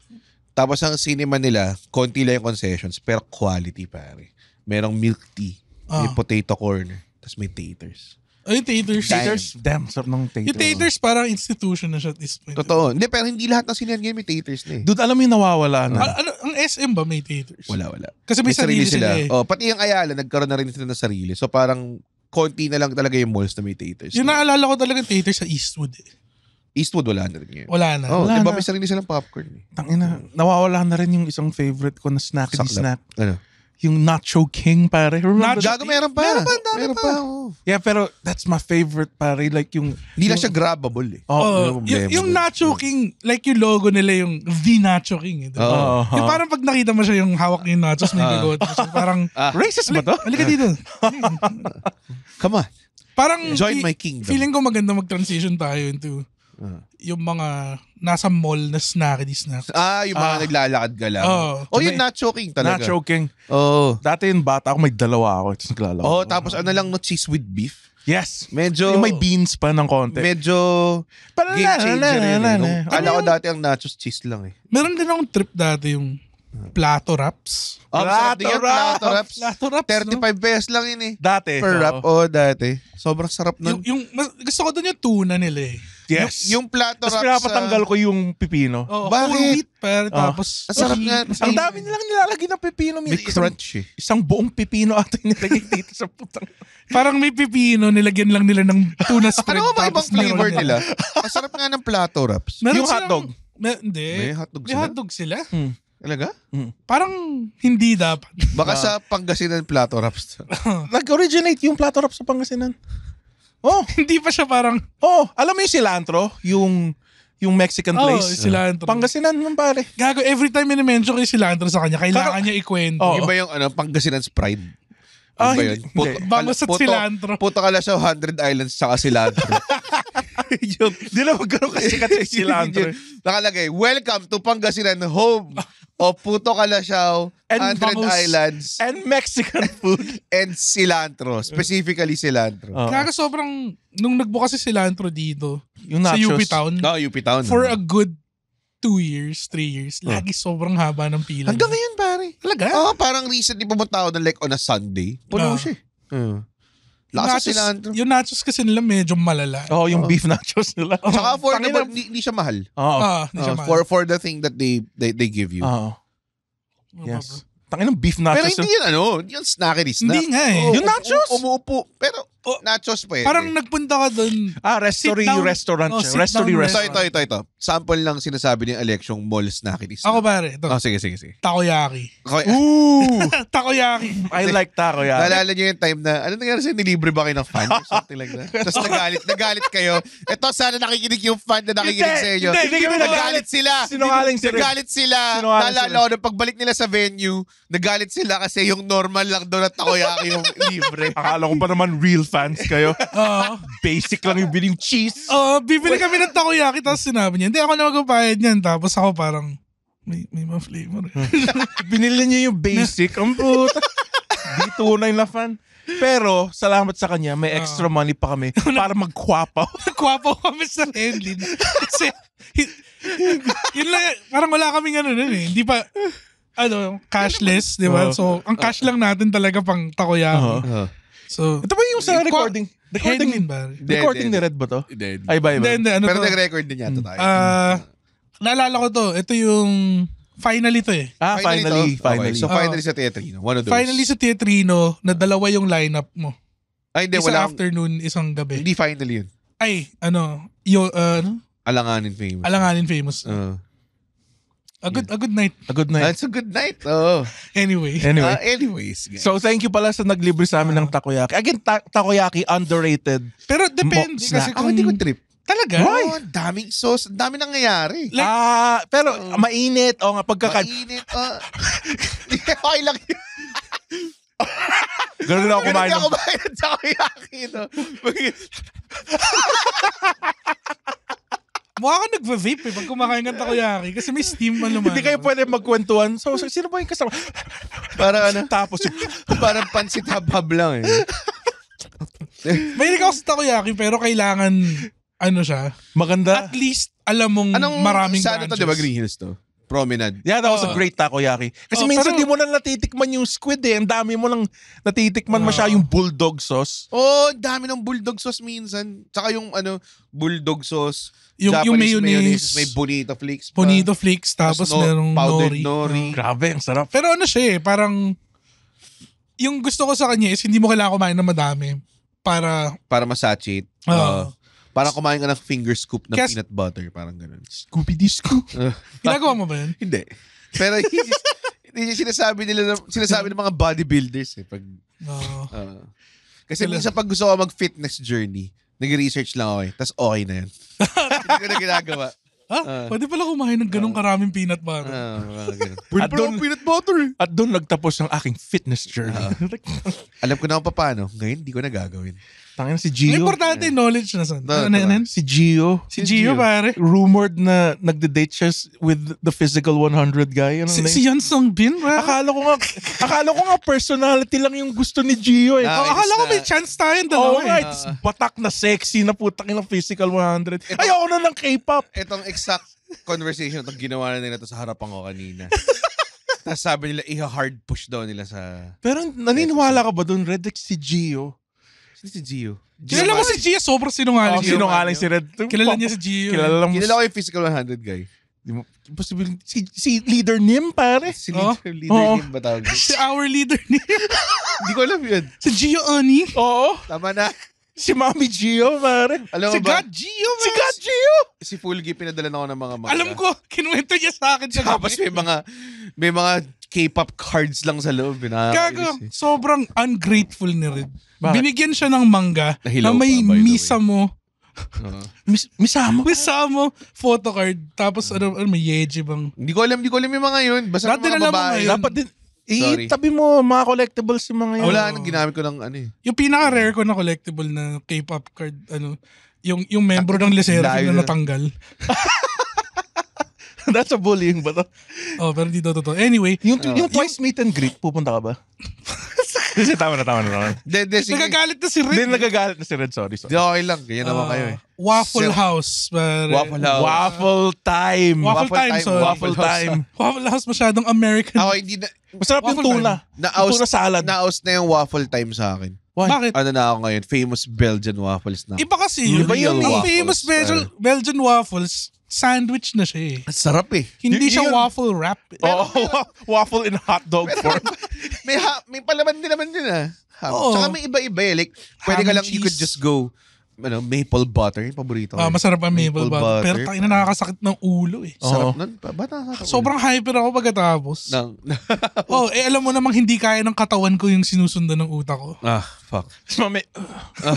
Tapos ang cinema nila, konti lang yung concessions, pero quality pare. Merong milk tea, ah. may potato corn, tapos may taters. Ay, taters. Taters? Damn, sarap ng taters. Yung taters parang institution na siya at this point. Totoo. Hindi, pero hindi lahat ng sinihan ngayon may taters na eh. Dude, alam mo yung nawawala na. Ah. Ano, ang SM ba may taters? Wala, wala. Kasi may, sarili, sila. eh. Oh, pati yung Ayala, nagkaroon na rin sila ng sarili. So parang konti na lang talaga yung malls na may taters. Yung naalala ko talaga yung taters sa Eastwood eh. Eastwood wala na rin ngayon. Wala na. Oh, wala diba na. may sarili silang popcorn eh. Tangina, nawawala na rin yung isang favorite ko na snack and snack. Ano? yung Nacho King, pare. Remember Nacho, gago, meron pa. Meron pa, dami meron pa. pa. Yeah, pero that's my favorite, pare. Like yung... Hindi lang siya grabable eh. Oh, oh yung, yung Nacho King, like yung logo nila yung The Nacho King. Eh, diba? oh, oh, Yung parang pag nakita mo siya yung hawak niya yung nachos, may gagot. Uh-huh. So <laughs> parang... ah, racist ba to? Halika dito. <laughs> Come on. Parang... Join my kingdom. Feeling ko maganda mag-transition tayo into Uh-huh. Yung mga nasa mall na snacky snacks. Ah, yung mga ah. naglalakad ka lang. Oh, oh yun, not choking talaga. Not choking. Oo. Oh. Dati yung bata ako, may dalawa ako. Tapos naglalakad. oh, tapos ano lang, no cheese with beef. Yes. Medyo... Yung may beans pa ng konti. Medyo... Para game changer na, na, na, na, yun. Eh, Kala ko ano dati ang nachos cheese lang eh. Meron din akong trip dati yung Plato wraps. Oh, plato, yan, wraps. plato wraps. Plato wraps. 35 no? pesos lang yun eh. Dati. Per wrap. Oo, oh, dati. Sobrang sarap nun. Yung, yung, mas, gusto ko dun yung tuna nila eh. Yes. Yung, yung plato wraps. Tapos pinapatanggal ah, ko yung pipino. Oh, Bakit? Pero ah. tapos... Ang sarap nga. Ang dami nilang nilalagay ng pipino. May crunch eh. Isang buong pipino ata nilagay dito sa putang. <laughs> Parang may pipino, nilagyan lang nila ng tuna <laughs> spread. ano ba ibang flavor nila? Ang sarap nga ng plato wraps. Meron yung hotdog. May, hindi. May hotdog sila. May hotdog sila. Hmm. Talaga? Mm. Parang hindi dapat. Baka sa Pangasinan plato wraps. <laughs> Nag-originate yung plato wraps sa Pangasinan. Oh. <laughs> Hindi pa siya parang... Oh, alam mo yung cilantro? Yung yung Mexican oh, place. Oo, oh, cilantro. Pangasinan naman pare. Gago, every time minimension ko yung cilantro sa kanya, kailangan Kaka- niya ikwento. Oh. Iba yung ano, Pangasinan's Pride. Ah, oh, hindi. Puto, hindi. Bangos at puto, cilantro. Puto ka lang sa 100 Islands sa cilantro. <laughs> <laughs> yung... Hindi lang magkaroon kasikat <laughs> sa cilantro. Nakalagay, welcome to Pangasinan, home of Puto Kalasyaw, and Hundred bangus, Islands. And Mexican <laughs> food. and cilantro. Specifically cilantro. Uh-huh. Kaya sobrang, nung nagbukas si cilantro dito, yung nachos. sa UP Town, no, ah, UP Town for naman. a good two years, three years, uh-huh. lagi sobrang haba ng pila. Hanggang ngayon, pare. Talaga? Oo, oh, parang recently pumunta ako ng like on a Sunday. Puno uh-huh. Ah. siya. Uh-huh. Lasa nachos, sila, Andrew. Yung nachos kasi nila medyo malala. oh, yung oh. beef nachos nila. Oh. <laughs> for affordable, hindi, hindi siya mahal. Oo. Oh. Ah, oh, siya mahal. For, for the thing that they they, they give you. Oh. Yes. Tangin ng beef nachos. Pero hindi yan ano, yung snackery snack. Hindi nga eh. Oh, yung nachos? Umuupo. Pero Oh, nachos pwede. Parang nagpunta ka doon. Ah, restaurant, restaurant. Oh, restaurant, restaurant. Ito, ito, ito, ito. Sample lang sinasabi ni Alex yung malls na kinis. Ako pare. Ito. Oh, sige, sige, sige. Takoyaki. Okay. Ooh! <laughs> <laughs> takoyaki. I like takoyaki. Naalala niyo yung time na, ano nangyari sa'yo, nilibre ba kayo ng fan? <laughs> Something like that. Tapos nagalit, nagalit kayo. Ito, sana nakikinig yung fan na nakikinig sa inyo. Hindi, hindi kami nagalit sila. Sinungaling sila. Nagalit sila. Naalala ko, pagbalik nila sa venue, nagalit sila kasi yung normal lang daw na takoyaki yung libre. Akala ko pa naman real fan fans kayo. Oo. Basic lang yung biling cheese. Oo, bibili kami ng takoyaki tapos sinabi niya, hindi ako na magpapayad niyan. Tapos ako parang, may, may mga flavor. Eh. Hmm. Binili niya yung basic. Ang puta. Dito na na fan. Pero, salamat sa kanya, may extra money pa kami para magkwapaw. Nagkwapo <laughs> kami sa Henlin. Kasi, yun lang, parang wala kaming ano nun eh. Hindi pa, ano, cashless, di ba? So, ang cash lang natin talaga pang takoyaki. Oo. So, ito ba yung sa recording? Recording din ba? Recording ni Red ba to? Hindi. Ay, bye, bye. ano Pero nag-record din yata hmm. tayo. Ah, naalala ko to. Ito yung finally to eh. Ah, finally. Finally. to? Okay, so ah. finally sa Teatrino. One of those. Finally sa Teatrino na dalawa yung lineup mo. Ay, hindi, Isang wala. afternoon, isang gabi. Hindi finally yun. Ay, ano, yo, uh, ano? Alanganin famous. Alanganin famous. Oo. Ah. A good, a good night. A good night. That's a good night. Oh. Anyway. <laughs> Anyway. Uh, anyways. Guys. So thank you pala sa naglibre sa amin ng takoyaki. Again, ta- takoyaki underrated. Pero depende kasi kung... Ako hindi ko hmm. trip. Talaga? Why? Oh, daming sauce. Ang daming nangyayari. Like, ah, pero uh, mainit. O oh, nga, pagkakan... Mainit. Uh, <laughs> okay lang yun. Ganun ako kumain. Ganun ako kumain ng takoyaki. No? <laughs> mukha ka nagva-vape eh pag kumakain ng takoyaki kasi may steam man lumalabas. Hindi kayo pwede magkwentuhan. So, so, sino ba yung kasama? para ano? Tapos yung... Parang pansit habhab lang eh. <laughs> Mahilig ako sa takoyaki pero kailangan ano siya. Maganda. At least alam mong Anong, maraming sa ano branches. to, di ba? Green Hills to? Promenade. Yeah, that was oh. great takoyaki. Kasi oh, minsan pero, di mo na natitikman yung squid eh. Ang dami mo lang natitikman oh. masya yung bulldog sauce. Oh, dami ng bulldog sauce minsan. Tsaka yung ano, bulldog sauce. Yung, Japanese yung mayonnaise, mayonnaise. May bonito flakes pa. Bonito flakes. Tapos no, merong nori. nori. Oh, grabe, ang sarap. Pero ano siya eh, parang... Yung gusto ko sa kanya is hindi mo kailangan kumain ng madami para... Para masatiate. Oo. Uh, Parang kumain ka ng finger scoop ng Kas- peanut butter. Parang ganun. Scoopy-dee scoop. <laughs> Ginagawa mo ba yun? Hindi. Pero hindi sinasabi nila ng, sinasabi ng mga bodybuilders eh pag oh. uh, kasi minsan pag gusto ko mag-fitness journey, nag-research lang ako eh. Tapos okay na yan. <laughs> Hindi ko na ginagawa. Ha? Uh, Pwede pala kumain ng ganong uh, ah. karaming peanut butter. Uh, Pwede pala doon, peanut butter eh. At doon nagtapos ang aking fitness journey. Uh, <laughs> alam ko na kung paano. Ngayon, hindi ko na gagawin. Tangin si Gio. Ang importante yeah. knowledge na sa. Ano na diba? Si Gio. Si, Gio, Gio, pare. Rumored na nagde-date siya with the physical 100 guy. Ano si, na si Yan Song Bin, pare. Akala ko nga, akala ko nga personality lang yung gusto ni Gio eh. No, oh, akala ko may chance tayo yung dalawa. right. Uh, eh. batak na sexy na putang ng physical 100. Ito, Ayoko na ng K-pop. Itong exact conversation itong ginawa na nila to sa harapan ko kanina. Tapos sabi nila, iha-hard push daw nila sa... Pero naniniwala ka ba doon, Redex si Gio? Sino si Gio? Gio Kilala mo si Gio, sobrang sinungaling. Oh, Gio sinungaling si Red. Kilala niya si Gio. Kilala, mo. Kilala ko yung physical 100 guy. impossible. Si, si leader Nim, pare. Si leader, oh. leader oh. Nim ba tawag? <laughs> si our leader Nim. Hindi <laughs> ko alam yun. Si Gio Ani. Oo. Tama na. Si Mami Gio, pare. Alam si ba? God Gio, man. Si God Gio. Si Fulgi, pinadala na ako ng mga manga. Alam ko, kinuwento niya sa akin. Tapos may mga, may mga K-pop cards lang sa loob. Gago, eh. sobrang ungrateful ni Red. Bakit? Binigyan siya ng manga Nahilaw na may pa, misa mo. Uh-huh. Mis- misamo? Photo card. Tapos ano, ano may yeji bang... Hindi ko alam, hindi ko alam yung mga yun. Basta Dati mga babae. Dapat din, eh, Sorry. mo, mga collectibles yung mga yun. Wala, oh. ginamit ko ng ano eh. Yung pinaka-rare ko na collectible na K-pop card, ano, yung, yung member ng Lesero na natanggal. <laughs> That's a bullying ba Oh, pero hindi to totoo. Anyway. Yung, uh, yung ah. twice meet and greet, pupunta ka ba? <laughs> Kasi <laughs> tama na, tama na, tama na. De, de, sige. Nagagalit na si Red. Hindi, nagagalit na si Red. Sorry, sorry. Di, okay lang. Ganyan naman ah, kayo eh. Waffle So- House. Pare. Waffle House. Waffle time. Waffle time, sorry. Waffle Waffle time. Waffle House masyadong American. Ako hindi na, Masarap yung Waffle tuna. Yung tuna salad. naos na yung waffle time sa akin. Why? Bakit? Ano na ako ngayon? Famous Belgian waffles na. Iba kasi. Yung Iba yun. real waffles, famous Belgian, Belgian waffles, sandwich na siya eh. Sarap eh. Hindi Y- siya yun- waffle wrap. <laughs> Oh, <laughs> waffle in hot dog form. <laughs> may ha- may palaman din naman din ah. Ham. Oo. Tsaka may iba-iba eh. Like, pwede ka and lang, you could just go, ano, maple butter, yung paborito. ko Ah, masarap ang maple butter. Pero tayo na nakakasakit ng ulo eh. Sarap nun. Ba- Ba't nakakaulit? Sobrang hyper ako pagkatapos. Nang, Oh, eh alam mo namang hindi kaya ng katawan ko yung sinusundan ng utak ko. ah, fuck. Tapos mamaya, ah.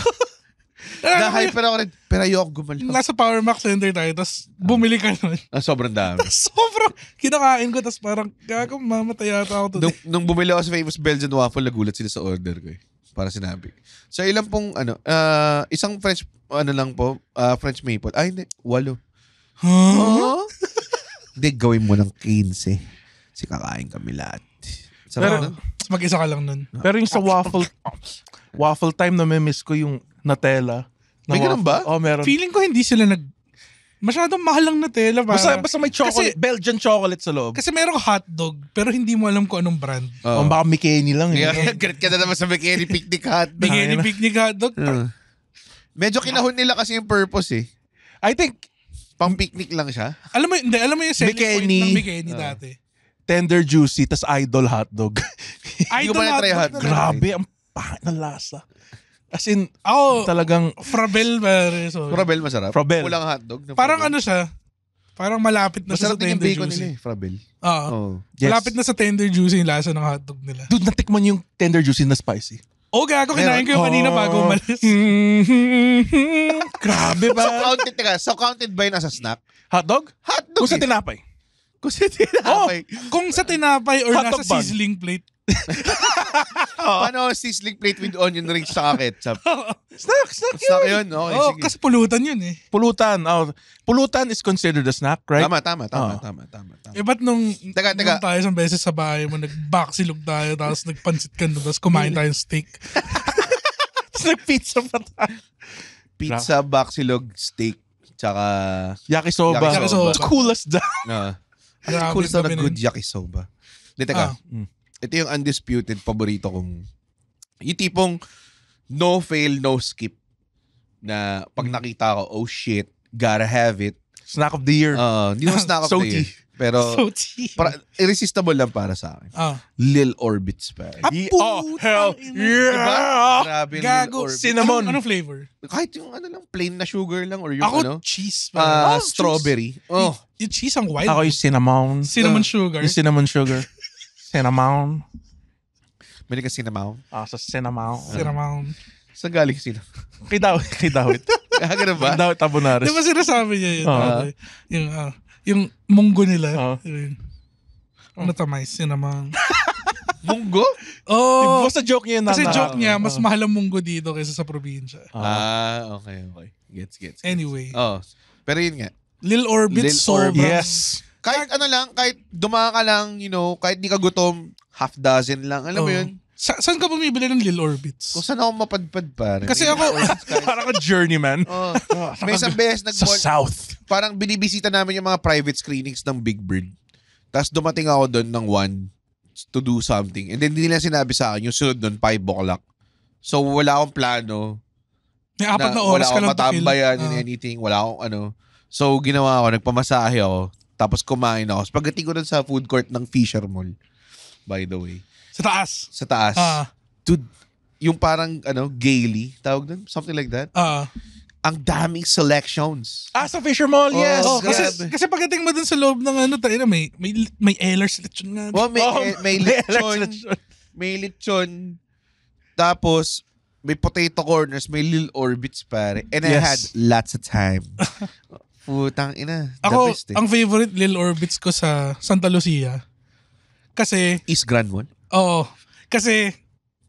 Na-hype pero ako rin. Pero ayoko gumalaw. Nasa Power Max Center tayo, tapos bumili ka nun. Ah, sobrang dami. Tapos <laughs> sobrang kinakain ko, tapos parang gago, mamatay yata ako today. Nung, nung bumili ako sa famous Belgian waffle, nagulat sila sa order ko eh. Para sinabi. So ilang pong ano, uh, isang French, ano lang po, uh, French maple. Ay, hindi, walo. Huh? Hindi, gawin mo ng 15. Si kakain kami lahat. Sarap Pero, nun. Mag-isa ka lang nun. Pero yung sa waffle, <laughs> waffle time na may miss ko yung na tela. Na ganun ba? Oh, meron. Feeling ko hindi sila nag... Masyadong mahal lang na tela. Para. Basta, basta may chocolate, kasi, Belgian chocolate sa loob. Kasi merong hotdog, pero hindi mo alam kung anong brand. Oh. O baka Mikeni lang. eh. <laughs> Great ka na naman sa Mikeni Picnic Hotdog. Mikeni Picnic Hotdog. Uh. Medyo kinahon nila kasi yung purpose eh. I think... Pang picnic lang siya. Alam mo, hindi, alam mo yung selling Bikini. point ng Mikeni uh. Oh. dati. Tender juicy, tas idol hotdog. <laughs> idol hotdog. Hot Grabe, ang pangit ng lasa. As in, oh, talagang... Frabel ba? Sorry. Frabel masarap. Frabel. Walang hotdog. Parang ano siya, parang malapit na Masarap siya sa din yung tender bacon nila juicy. Eh, eh. Frabel. Ah. Oo. Oh. Yes. Malapit na sa tender juicy yung lasa ng hotdog nila. Dude, natikman yung tender juicy na spicy. Oh, gago, kinain ko yung kanina bago umalis. <laughs> Grabe So ba? counted, teka, so counted ba yun as a snack? Hotdog? Hotdog Kung sa eh. tinapay. Kasi tinapay. Oh, kung sa tinapay or Hotdog nasa bun. sizzling plate. <laughs> oh. Paano sizzling plate with onion rings sa ketchup? <laughs> snack, snack yun. Snack yun, okay. Oh, sige. kasi pulutan yun eh. Pulutan. Oh, pulutan is considered a snack, right? Tama, tama, tama, oh. tama, tama, tama. Eh, ba't nung, teka, teka. nung tayo isang beses sa bahay mo, nag-backsilog tayo, tapos nagpansit ka tapos <laughs> kumain tayong steak. tapos nag-pizza pa tayo. Pizza, backsilog, steak, tsaka... Yakisoba. Yakisoba. Yakisoba. It's cool Uh. Ano, Ang Grabe cool sa good yak isoba. Hindi, teka. Ah. Mm. Ito yung undisputed paborito kong... Yung tipong no fail, no skip na pag hmm. nakita ko, oh shit, gotta have it. Snack of the year. Uh, hindi mo snack of the year. Pero <laughs> so cheap. para, irresistible lang para sa akin. Oh. Lil Orbits pa. Ah, oh, hell yeah! Diba? Grabe Gago. Cinnamon. Anong, anong flavor? Kahit yung ano lang, plain na sugar lang or yung Ako, ano. Ako cheese. Pa. Uh, oh, strawberry. Cheese. Oh. Y- yung cheese ang wild. Ako yung cinnamon. Cinnamon uh, sugar. Yung cinnamon sugar. cinnamon. Bili ka cinnamon. Ah, sa cinnamon. Cinnamon. Saan galing sila? Kay Dawit. Kay Dawit. <laughs> ah, ba? Dawit Tabunares. Di ba sinasabi niya yun? Uh-huh. Yung, uh, yung munggo nila. Oh. Yun. Oh. Ano Natamize yun naman. <laughs> munggo? Oo. Oh, Basta joke niya yun. Kasi na, joke niya, mas oh. mahal ang munggo dito kaysa sa probinsya. Ah, okay, okay. Gets, gets. gets. Anyway. Oh. Pero yun nga. Lil Orbit Lil sobrang... Yes. Kahit ano lang, kahit dumaka lang, you know, kahit di ka gutom, half dozen lang. Alam oh. mo yun? Sa, saan ka bumibili ng Lil Orbits? Kung saan ako mapadpad pa. Kasi ako, <laughs> parang a journeyman. Oh, oh. May isang beses nag Sa South. Parang binibisita namin yung mga private screenings ng Big Bird. Tapos dumating ako doon ng one to do something. And then hindi nila sinabi sa akin, yung sunod doon, 5 o'clock. So wala akong plano. May apat na, na oras ka lang matambayan in uh. anything. Wala akong ano. So ginawa ko, nagpamasahe ako. Tapos kumain ako. Pagdating ko doon sa food court ng Fisher Mall, by the way. Sa taas. Sa taas. Ah. Dude, yung parang ano, gaily, tawag doon, something like that. Uh, ang daming selections. Ah, sa Fisher Mall, oh, yes. Oh, kasi, kasi pagdating mo dun sa loob ng ano, tayo na, may, may, may Ehlers selection nga. Oh, may, eh, may lechon. may lechon. Tapos, may potato corners, may little orbits, pare. And I had lots of time. <laughs> Putang ina. the Ako, best, eh. ang favorite Lil Orbits ko sa Santa Lucia, kasi... East Grand Mall? Oo. Kasi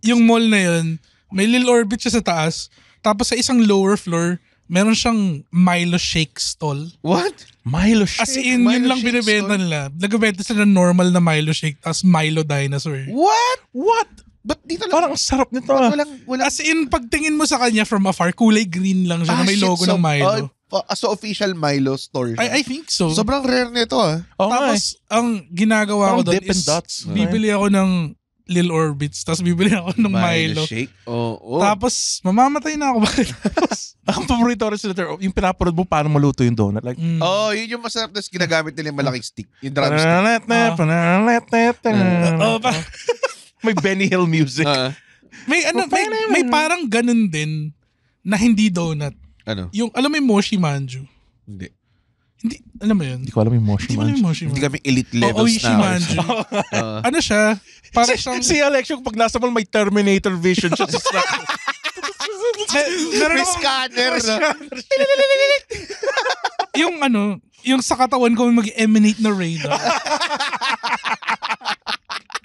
yung mall na yun, may little orbit siya sa taas. Tapos sa isang lower floor, meron siyang Milo Shake stall. What? Milo Shake? As in, Milo yun lang binibenta nila. Nagbibenta sila ng normal na Milo Shake tapos Milo Dinosaur. What? What? But dito lang. Parang sarap nito ah. Walang, walang... As in, pagtingin mo sa kanya from afar, kulay green lang siya ah, na may shit, logo so, ng Milo. Uh, as ah, official Milo store. I, I think so. Sobrang rare nito ah. Oh, Tapos eh. ang ginagawa Parang ko doon is dots, bibili ako ng Lil Orbits, tapos bibili ako ng Milo. Milo shake? Oh, oh. Tapos, mamamatay na ako. <laughs> ang paborito rin sila, yung pinaparod mo paano maluto yung donut. Like, mm. Oh, yun yung masarap, tapos ginagamit nila yung malaking stick. Yung drum ah. <laughs> may Benny Hill music. Uh-huh. May ano, may, may parang ganun din na hindi donut. Ano? Yung, alam mo yung Moshi Manju? Hindi. Hindi, alam mo yun? Hindi ko alam yung Moshi Manju. Hindi, Hindi kami elite levels oh, na. Manju. uh, <laughs> ano siya? Para si, siyang... Si Alex yung pag nasa mall may Terminator vision siya sa snack. <laughs> Meron may scanner. yung ano, yung sa katawan ko mag-emanate na radar. <laughs>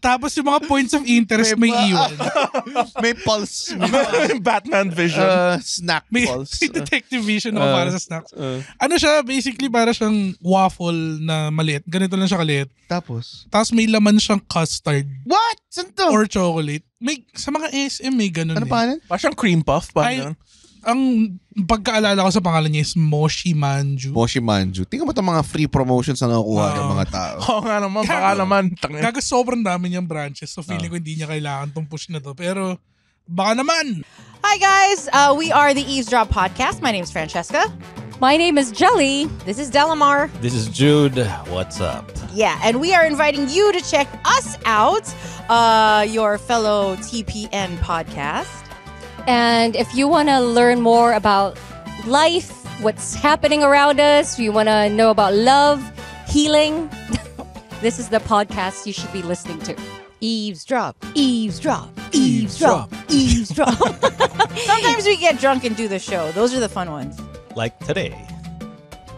Tapos yung mga points of interest may, may iwan. <laughs> <laughs> may pulse. May Batman vision. Uh, snack may, pulse. May <laughs> detective vision ako uh, para sa snacks. Uh, ano siya, basically para siyang waffle na maliit. Ganito lang siya kaliit. Tapos? Tapos may laman siyang custard. What? Saan to? Or chocolate. May, sa mga SM may ganun ano eh. Ano pa Parang cream puff pa yun ang pagkaalala ko sa pangalan niya is Moshi Manju. Moshi Manju. Tingnan mo itong mga free promotions na nakukuha ng mga tao. Oo nga naman, baka naman. Kaga sobrang dami niyang branches so feeling ko hindi niya kailangan tong push na to. Pero baka naman. Hi guys, uh, we are the Eavesdrop Podcast. My name is Francesca. My name is Jelly. This is Delamar. This is Jude. What's up? Yeah, and we are inviting you to check us out, uh, your fellow TPN podcast. And if you want to learn more about life, what's happening around us, you want to know about love, healing, <laughs> this is the podcast you should be listening to. Eavesdrop, eavesdrop, eavesdrop, eavesdrop. <laughs> <laughs> Sometimes we get drunk and do the show. Those are the fun ones. Like today.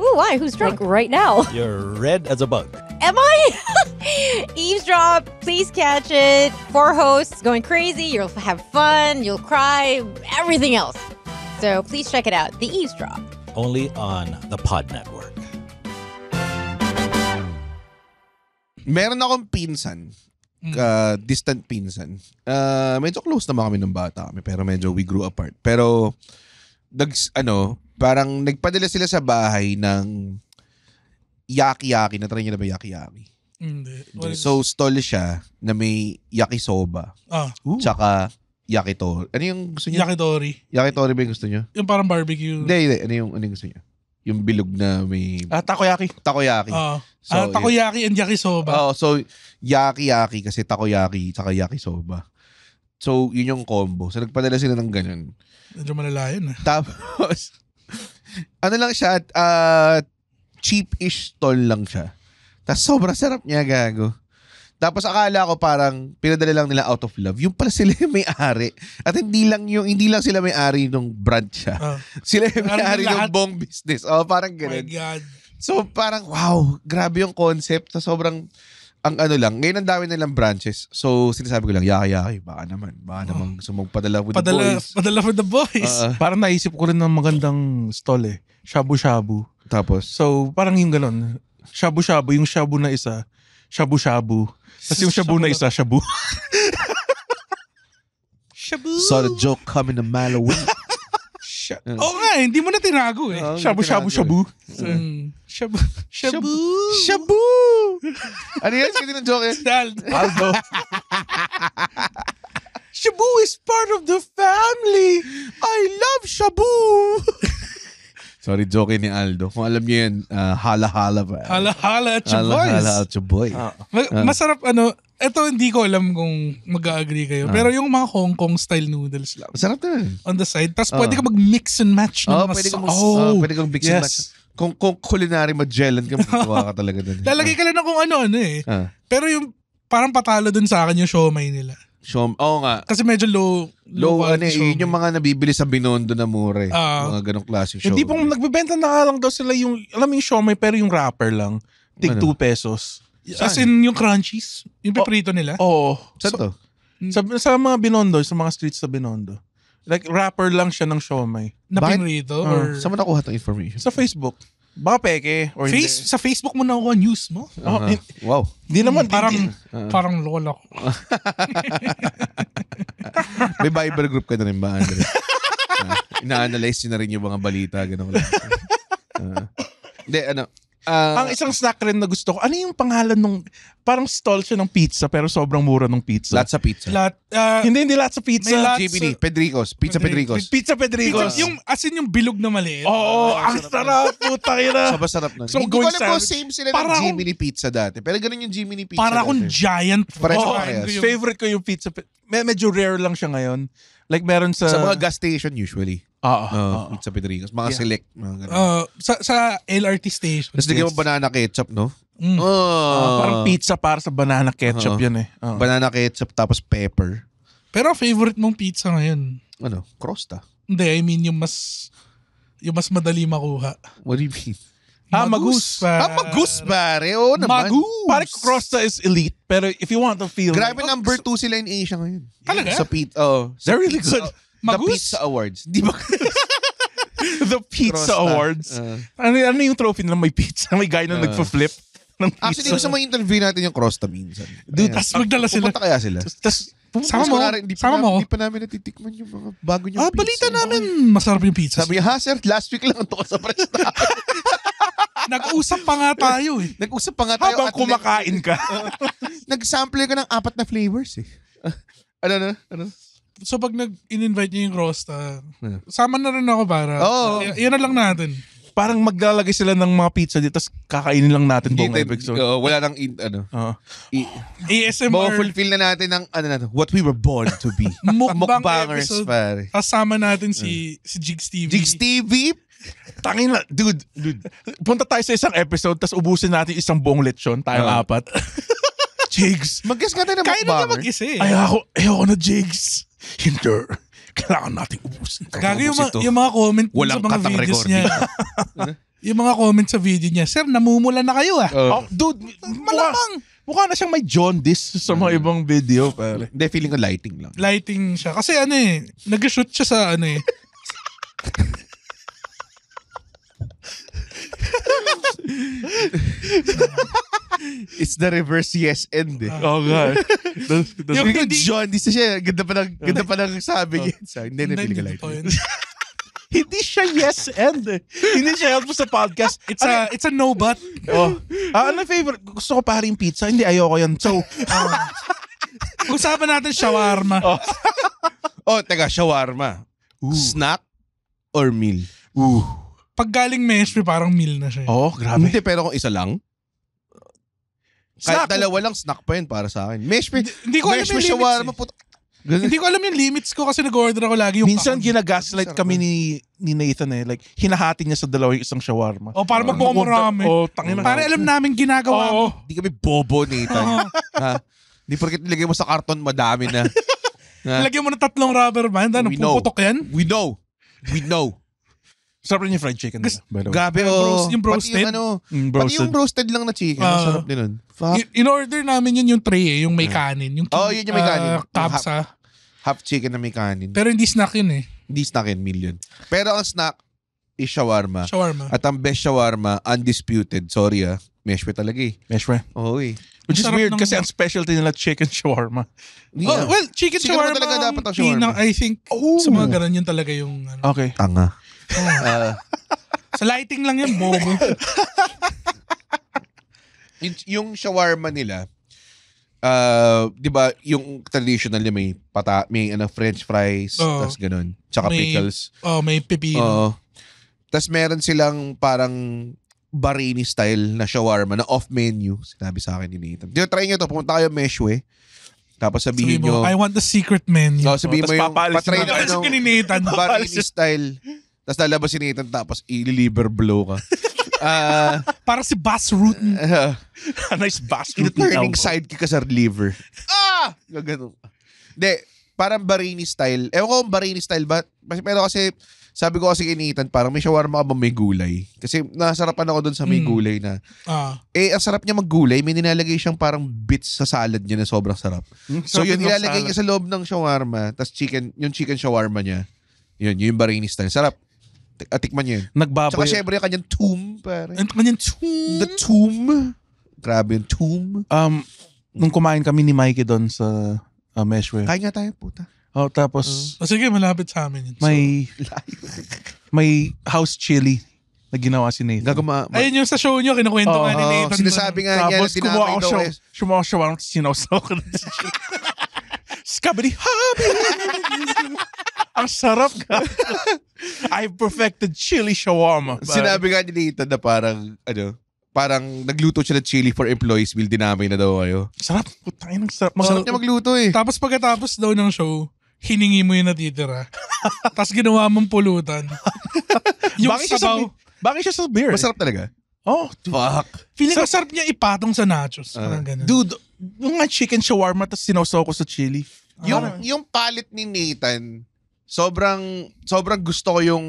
Ooh, why? Who's drunk? Like right now. You're red as a bug. Am I? <laughs> Eavesdrop, please catch it. Four hosts going crazy. You'll have fun, you'll cry, everything else. So please check it out The Eavesdrop. Only on the Pod Network. Meron akong pinsan mm. uh, distant pinsan. Uh, medyo close naman kami ng bata kami, pero medyo we grew apart. Pero, nags ano, parang nagpadala sila sa bahay ng yaki-yaki. Natry niyo na ba yaki-yaki? Hindi. Well, so, stall siya na may yakisoba. Ah. Ooh. Tsaka yakitori. Ano yung gusto niya? Yakitori. Yakitori ba yung gusto niyo? Yung parang barbecue. Hindi, hindi. Ano yung, ano yung gusto niya? Yung bilog na may... Ah, takoyaki. Takoyaki. Oo. Ah. So, ah, takoyaki and yakisoba. oh, so yaki-yaki kasi takoyaki tsaka yakisoba. So, yun yung combo. So, nagpadala sila ng ganyan. Medyo malalayan. Eh. Tapos, <laughs> ano lang siya, uh, cheap-ish stall lang siya. Tapos sobra sarap niya, gago. Tapos akala ko parang pinadala lang nila out of love. Yung pala sila yung may-ari. At hindi lang yung hindi lang sila may-ari nung brand siya. Uh, <laughs> sila yung ano may-ari ng buong business. Oh, parang oh ganun. my God. So parang wow, grabe yung concept. So, sobrang ang ano lang, ngayon ang dami nilang branches. So sinasabi ko lang, yaki-yaki, baka naman, baka naman oh. so magpadala with padala, the boys. Padala with the boys. Uh, parang naisip ko rin ng magandang stall eh. Shabu-shabu. Tapos? So, parang yung ganun. Shabu-shabu, yung shabu na isa, shabu-shabu. Tapos yung shabu na isa, shabu. <laughs> shabu. Saw the joke coming a mile away. Sha- Oo nga, eh, hindi mo na tinago eh. Oo, shabu, shabu, eh. shabu. Mm. Shabu. Shabu. Shabu! <laughs> ano yan? Sige ng joke eh. Aldo. <laughs> Shabu is part of the family. I love Shabu. Sorry, joke ni Aldo. Kung alam niyo yan, uh, hala-hala ba? Hala-hala at your boys. Hala-hala at your boy. Uh, masarap ano, eto hindi ko alam kung mag-agree kayo. Uh, pero yung mga Hong Kong style noodles lang. Masarap din. Eh. On the side. Tapos uh, pwede ka mag-mix and match. Oh, ng mas, pwede ka mag- oh, uh, pwede ka mix yes. and match. Kung, kung culinary Magellan ka, magkawa ka talaga dun. <laughs> Lalagay ka lang kung ano-ano eh. Uh, pero yung parang patalo dun sa akin yung shomai nila. Shom, oh, nga. Kasi medyo low. Low, low ano eh. yung mga nabibili sa Binondo na mura Uh, mga ganong klase show. Eh, Hindi pong nagbebenta na lang daw sila yung, alam mo yung shomai pero yung wrapper lang. Tig 2 ano? pesos. Saan? As in yung crunchies. Yung oh, paprito nila. Oo. Oh, Saan to? Sa, sa mga Binondo, sa mga streets sa Binondo. Like, rapper lang siya ng Shomai. Na Bakit? pinrito? Uh, or... Saan mo nakuha itong information? Sa Facebook. Baka peke or Face, hindi. Sa Facebook mo na nakuha news mo. Uh-huh. hindi- Wow. Hindi naman, parang, uh-huh. parang lola <laughs> May Bible group ka na rin ba, Andre? <laughs> Ah, ina-analyze nyo na rin yung mga balita, gano'n lang. <laughs> Ah. Hindi, ano, Uh, ang isang snack rin na gusto ko, ano yung pangalan nung, parang stall siya ng pizza pero sobrang mura nung pizza. Lahat sa pizza. Lahat, uh, hindi, hindi lahat sa pizza. May GBD, Pedricos. Pizza Pedricos. Pizza Pedricos. Pizza, yung, as in yung bilog na maliit. Oo, oh, ang sarap, puta kina. Sobrang sarap nun. So, hindi ko alam kung same sila para ng Jiminy Pizza dati. Pero ganun yung Jiminy Pizza Para akong giant. Pares oh, Favorite ko yung pizza. Medyo rare lang siya ngayon. Like meron sa... Sa mga gas station usually. Oo. Uh, oo. Pizza Pedrinos. Mga yeah. select. Mga ganun. Uh, sa, sa LRT station. Tapos yes. mo banana ketchup, no? Mm. Oh. Uh, parang pizza para sa banana ketchup uh-huh. yun eh. Uh-huh. Banana ketchup tapos pepper. Pero favorite mong pizza ngayon? Ano? Crosta? Hindi, I mean yung mas yung mas madali makuha. What do you mean? <laughs> Ah, magus. Ah, magus, pare. Oo naman. Magus. Pare, Crosta is elite. Pero if you want to feel... Grabe, like, number two sila in Asia ngayon. Talaga? Sa pizza. Oh. They're really good. Oh. Magus? The Pizza Awards. Di ba? <laughs> the Pizza Crosta. Awards. Uh, ano, ano yung trophy na may pizza? May guy na uh, nagpa-flip ng pizza. Actually, gusto mo interview natin yung Crosta minsan. Dude, tapos magdala ah, sila. Pupunta kaya sila. Tapos Pumunta sama mo. Rin, di sama mo. Hindi pa namin natitikman yung mga bago niyong ah, pizza. balita namin. Masarap yung pizza. Sabi niya, ha sir, last week lang ito ka sa press <laughs> Nag-usap pa nga tayo eh. Nag-usap pa nga tayo. Habang kumakain ka. <laughs> Nag-sample ka ng apat na flavors eh. ano na? Ano? ano? so pag nag-invite niya yung Rosta, yeah. sama na rin ako para. Oo. Oh. Y- yan na lang natin. Parang maglalagay sila ng mga pizza dito, tapos kakainin lang natin buong tayo, episode. Uh, wala nang, in, ano, uh, i- ASMR. Bawa fulfill na natin ang, ano natin, what we were born to be. <laughs> Mukbang Mukbangers, episode. pare. Kasama natin si, mm. si Jigs TV. Jigs TV, Tangin na, dude, dude. Punta tayo sa isang episode, tapos ubusin natin isang buong lechon, tayong uh. Ah. apat. <laughs> Jigs. Mag-guess nga tayo na Kaya na mag-guess eh. Ay, ako, ayoko na Jigs. Hinder. Kailangan nating ubusin. Gago yung, ma- yung mga comment sa mga videos recording. niya. <laughs> <laughs> yung mga comment sa video niya, Sir, namumula na kayo ah. Oh, oh dude, malamang. Mukha na siyang may jaundice sa mga mm. ibang video. Pare. Hindi, feeling ko lighting lang. Lighting siya. Kasi ano eh, nag-shoot siya sa ano eh. <laughs> <laughs> It's the reverse yes end eh. Oo nga. Does, eh. does, yung hindi, John, di siya, ganda pa ng, ganda pa ng sabi oh, niya. Sa, hindi, hindi, hindi, hindi, <laughs> hindi siya yes and eh. hindi siya helpful sa podcast. It's a it's a no but. Oh. Ah, ano favorite? Gusto ko pa rin pizza. Hindi ayoko 'yan. So, um, <laughs> usapan natin shawarma. Oh. oh, teka, shawarma. Ooh. Snack or meal? Ooh pag galing Mespi, parang meal na siya. oh, grabe. Hindi, pero kung isa lang. Kahit snack. dalawa lang, snack pa yun para sa akin. Mespi, hindi ko alam yung shawarma limits. Eh. Hindi ko alam yung limits ko kasi nag-order ako lagi yung Minsan ginagaslight kami ni ni Nathan eh. Like, hinahati niya sa dalawa yung isang shawarma. O, oh, para magbuo rami. O, oh, tangin Para alam oh. namin ginagawa oh, mo. Oh. Hindi kami bobo, Nathan. <laughs> ha? Hindi porkit nilagay mo sa karton, madami na. <laughs> Lagyan mo na tatlong rubber band, ano, puputok yan? We know. We know. Sarap rin yung fried chicken nila. By the way. Gabi, oh. Yung broasted. Pati yung, ano, mm, broasted. Pati yung roasted lang na chicken. Uh, sarap din nun. Fuck. In, order namin yun yung tray eh, yung may kanin. Yung oh, yun yung may ah, kanin. Uh, kapsa. Half, half chicken na may kanin. Pero hindi snack yun eh. Hindi snack yun, million. Pero ang snack is shawarma. Shawarma. At ang best shawarma, undisputed. Sorry ah. Meshwe talaga eh. Meshwe. Oo oh, eh. Which is weird ng... kasi ang specialty nila chicken shawarma. Yeah. Oh, well, chicken, chicken shawarma. talaga dapat ang shawarma. Pinang, I think, oh. sa mga oh. ganun yun talaga yung... Ano, okay. Tanga. Uh, Sa lighting lang yan, bobo. <laughs> yung, yung shawarma nila, uh, 'di ba, yung traditional yung may pata, may ano french fries, oh, tas ganun, tsaka may, pickles. Oh, may pipino. Oo. Uh, tas meron silang parang Barini style na shawarma na off menu, sinabi sa akin ni Nathan. Dito try niyo to, pumunta kayo Meshwe. Tapos sabihin, sabihin mo, nyo, I want the secret menu. No, oh, sabihin oh, mo yung patry na ano, Barini style tapos lalabas si Nathan tapos i blow ka. <laughs> Ah, Para si Bass Rutten. uh, uh-huh. A <laughs> nice bass root ng turning elbow. ka sa liver. Ah! Gagano. Hindi, parang Barini style. Ewan ko kung Barini style ba. Pero kasi, sabi ko kasi kay Nathan, parang may shawarma ka ba may gulay? Kasi nasarapan ako dun sa may Mm. gulay na. Ah. Eh, ang sarap niya maggulay, may nilalagay siyang parang bits sa salad niya na sobrang sarap. Hmm, so yun, ilalagay niya sa loob ng shawarma, tas chicken, yung chicken shawarma niya. Yun, yun yung Barini style. Sarap. At ah, tikman nyo yun. Nagbaboy. Tsaka syempre yung kanyang tomb, pare. Ang kanyang tomb. The tomb. Grabe yung tomb. Um, nung kumain kami ni Mikey doon sa uh, Meshware. Kain nga tayo, puta. Oh, tapos... Uh, sige, malapit sa amin yun. So. May... <laughs> may house chili na ginawa si Nathan. Gago ma, Ayun yung sa show nyo, kinukwento uh, nga ni Nathan. Sinasabi nga ano? niya, tapos kumuha ako eh. show, sumawang show, sinawsaw ko na si <laughs> Scubbity hobby! <laughs> Ang sarap ka. I perfected chili shawarma. Parang. Sinabi nga ni Nathan na parang, ano, parang nagluto siya ng chili for employees will dinamay na daw kayo. Sarap. Putangin ng sarap. Masarap niya magluto eh. Tapos pagkatapos daw ng show, hiningi mo yung natitira. <laughs> Tapos ginawa mong pulutan. <laughs> yung bakit sabaw. Siya sa, bakit siya sa beer? Masarap talaga. Oh, dude. Fuck. Feeling Sar- ko sarap niya ipatong sa nachos. Uh, parang ganun. Dude, yung nga chicken shawarma tapos sinosaw ko sa chili. Yung Ah. yung palette ni Nathan, sobrang sobrang gusto ko yung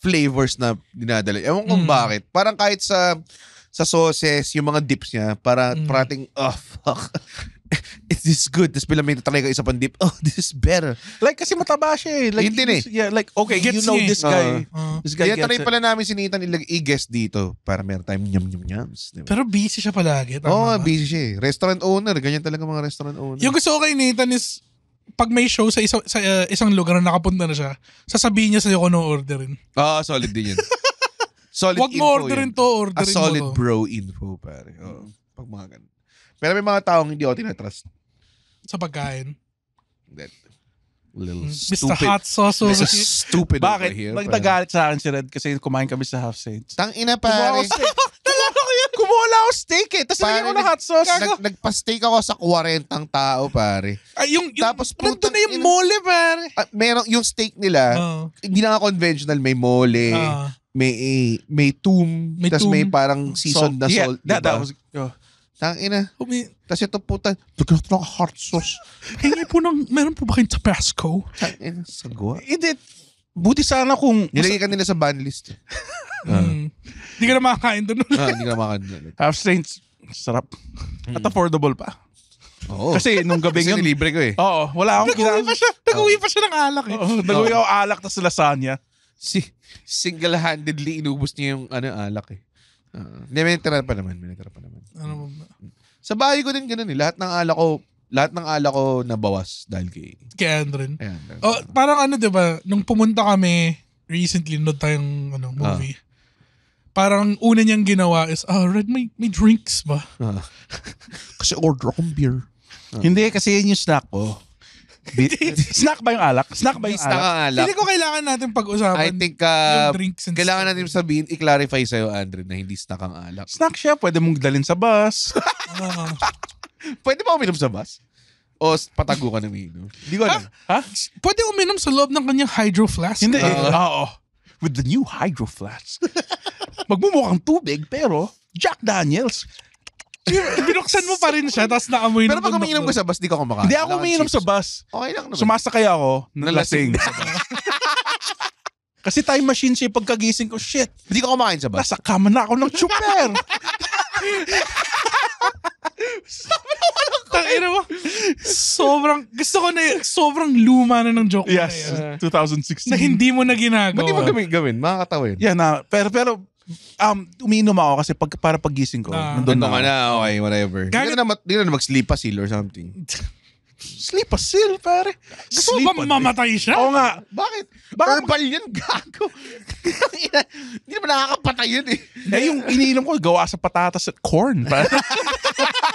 flavors na dinadala. Ewan kung Mm. bakit. Parang kahit sa sa sauces, yung mga dips niya, para Mm. parating, oh fuck. <laughs> <laughs> is this good? Tapos pinamay talaga isa pang deep, oh, this is better. Like, kasi mataba siya eh. Like, Yun eh. Yeah, like, okay, you know eh. this guy. Uh-huh. this guy Kaya gets tanay it. pala namin si Nathan ilag- i-guest dito para meron tayong nyam-nyam-nyams. Pero busy siya palagi. Oo, oh, busy siya eh. Restaurant owner. Ganyan talaga mga restaurant owner. Yung gusto ko kay Nathan is, pag may show sa, isa, sa uh, isang lugar na nakapunta na siya, sasabihin niya sa'yo kung ano orderin. Ah, solid din yun. <laughs> solid Huwag mo orderin yan. to, orderin A solid mo to. bro info, pare. Oo. Pag mga ganun. Pero may mga taong hindi ako tinatrust. Sa pagkain. That little Mr. Hmm. stupid. Hot Sauce over stupid Bakit? over here. Bakit? Nagdagalit sa akin si Red kasi kumain kami sa half saints. Tangina pa. Talaga ko yan. Kumuha ako <laughs> steak eh. Tapos naging ko na hot sauce. Nag, nagpa-steak ako sa 40 tao, pare. Ay, yung, yung Tapos, nandun na yung ina- mole, pare. Uh, ah, meron, yung steak nila, uh. hindi na conventional, may mole. Uh. May eh, may tomb, may tapos may parang seasoned salt. na salt. Yeah, diba? that, that was, oh. Tang ina. Humi- Tapos ito puta, lagyan natin ng hot sauce. <laughs> Hingi po ng, meron po ba kayong Tabasco? Tang ina, sagwa. Hindi. Buti sana kung... Nilagay ka nila sa ban list. <laughs> Hmm. Hindi ka na makakain doon ulit. Ah, hindi ka makakain. Half Saints, sarap. Hmm. At affordable pa. Oo. Kasi nung gabi Kasi yun, libre ko eh. oo, wala akong Nag-uwi pa siya. Nag-uwi pa siya ng alak eh. Oo, nag-uwi ako alak tas lasagna. Si, single-handedly inubos niya yung ano, alak eh. Uh, hindi, may natira pa naman. May natira pa naman. Ano ba? Sa bahay ko din ganun eh. Lahat ng ala ko, lahat ng ala ko nabawas dahil kay... Kay Andren. Oh, kay Oh, parang ano, di ba? Nung pumunta kami, recently, nood tayong ano, ah. movie. Ah. Parang una niyang ginawa is, ah, oh, Red, may, may drinks ba? Ah. <laughs> kasi order akong beer. Ah. Hindi, kasi yun yung snack ko. <laughs> snack ba yung alak? Snack ba yung alak? ang alak. Hindi ko kailangan natin pag-usapan I think uh, kailangan natin sabihin, i-clarify sa'yo, Andre, na hindi snack ang alak. Snack siya, pwede mong dalhin sa bus. <laughs> Ah. Pwede ba uminom sa bus? O patago ka na uminom? Hindi ko alam. ha? Pwede uminom sa loob ng kanyang hydro flask. Hindi. eh. Ah. Oo. With the new hydro flask. <laughs> Magmumukhang tubig, pero Jack Daniels binuksan mo pa rin siya, tapos naamoy Pero pag umiinom ko sa bus, di ka kumakain. Hindi ako Kailangan umiinom sa bus. Okay lang naman. Sumasakay ako, nalasing. sa <laughs> Kasi time machine siya pagkagising ko, shit, Hindi ka kumakain sa bus. nasa kama na ako ng chuper. Tangina mo. Sobrang, gusto ko na, sobrang luma na ng joke Yes, 2016. Na hindi mo na ginagawa. Ba't di mo gawin? gawin? Yeah, na, pero, pero um, umiinom ako kasi pag, para pagising ko. Ah. Nandun ano na. ka na, okay, whatever. Galit- Hindi na, ma- di ka na mag-sleep or something. <laughs> Sleep a seal, pare. Gusto ba mamatay siya? Oo nga. Bakit? Bakit? Herbal yun, gago. <laughs> Hindi naman nakakapatay yun eh. Eh, yung iniinom ko, gawa sa patatas at corn. pare. <laughs>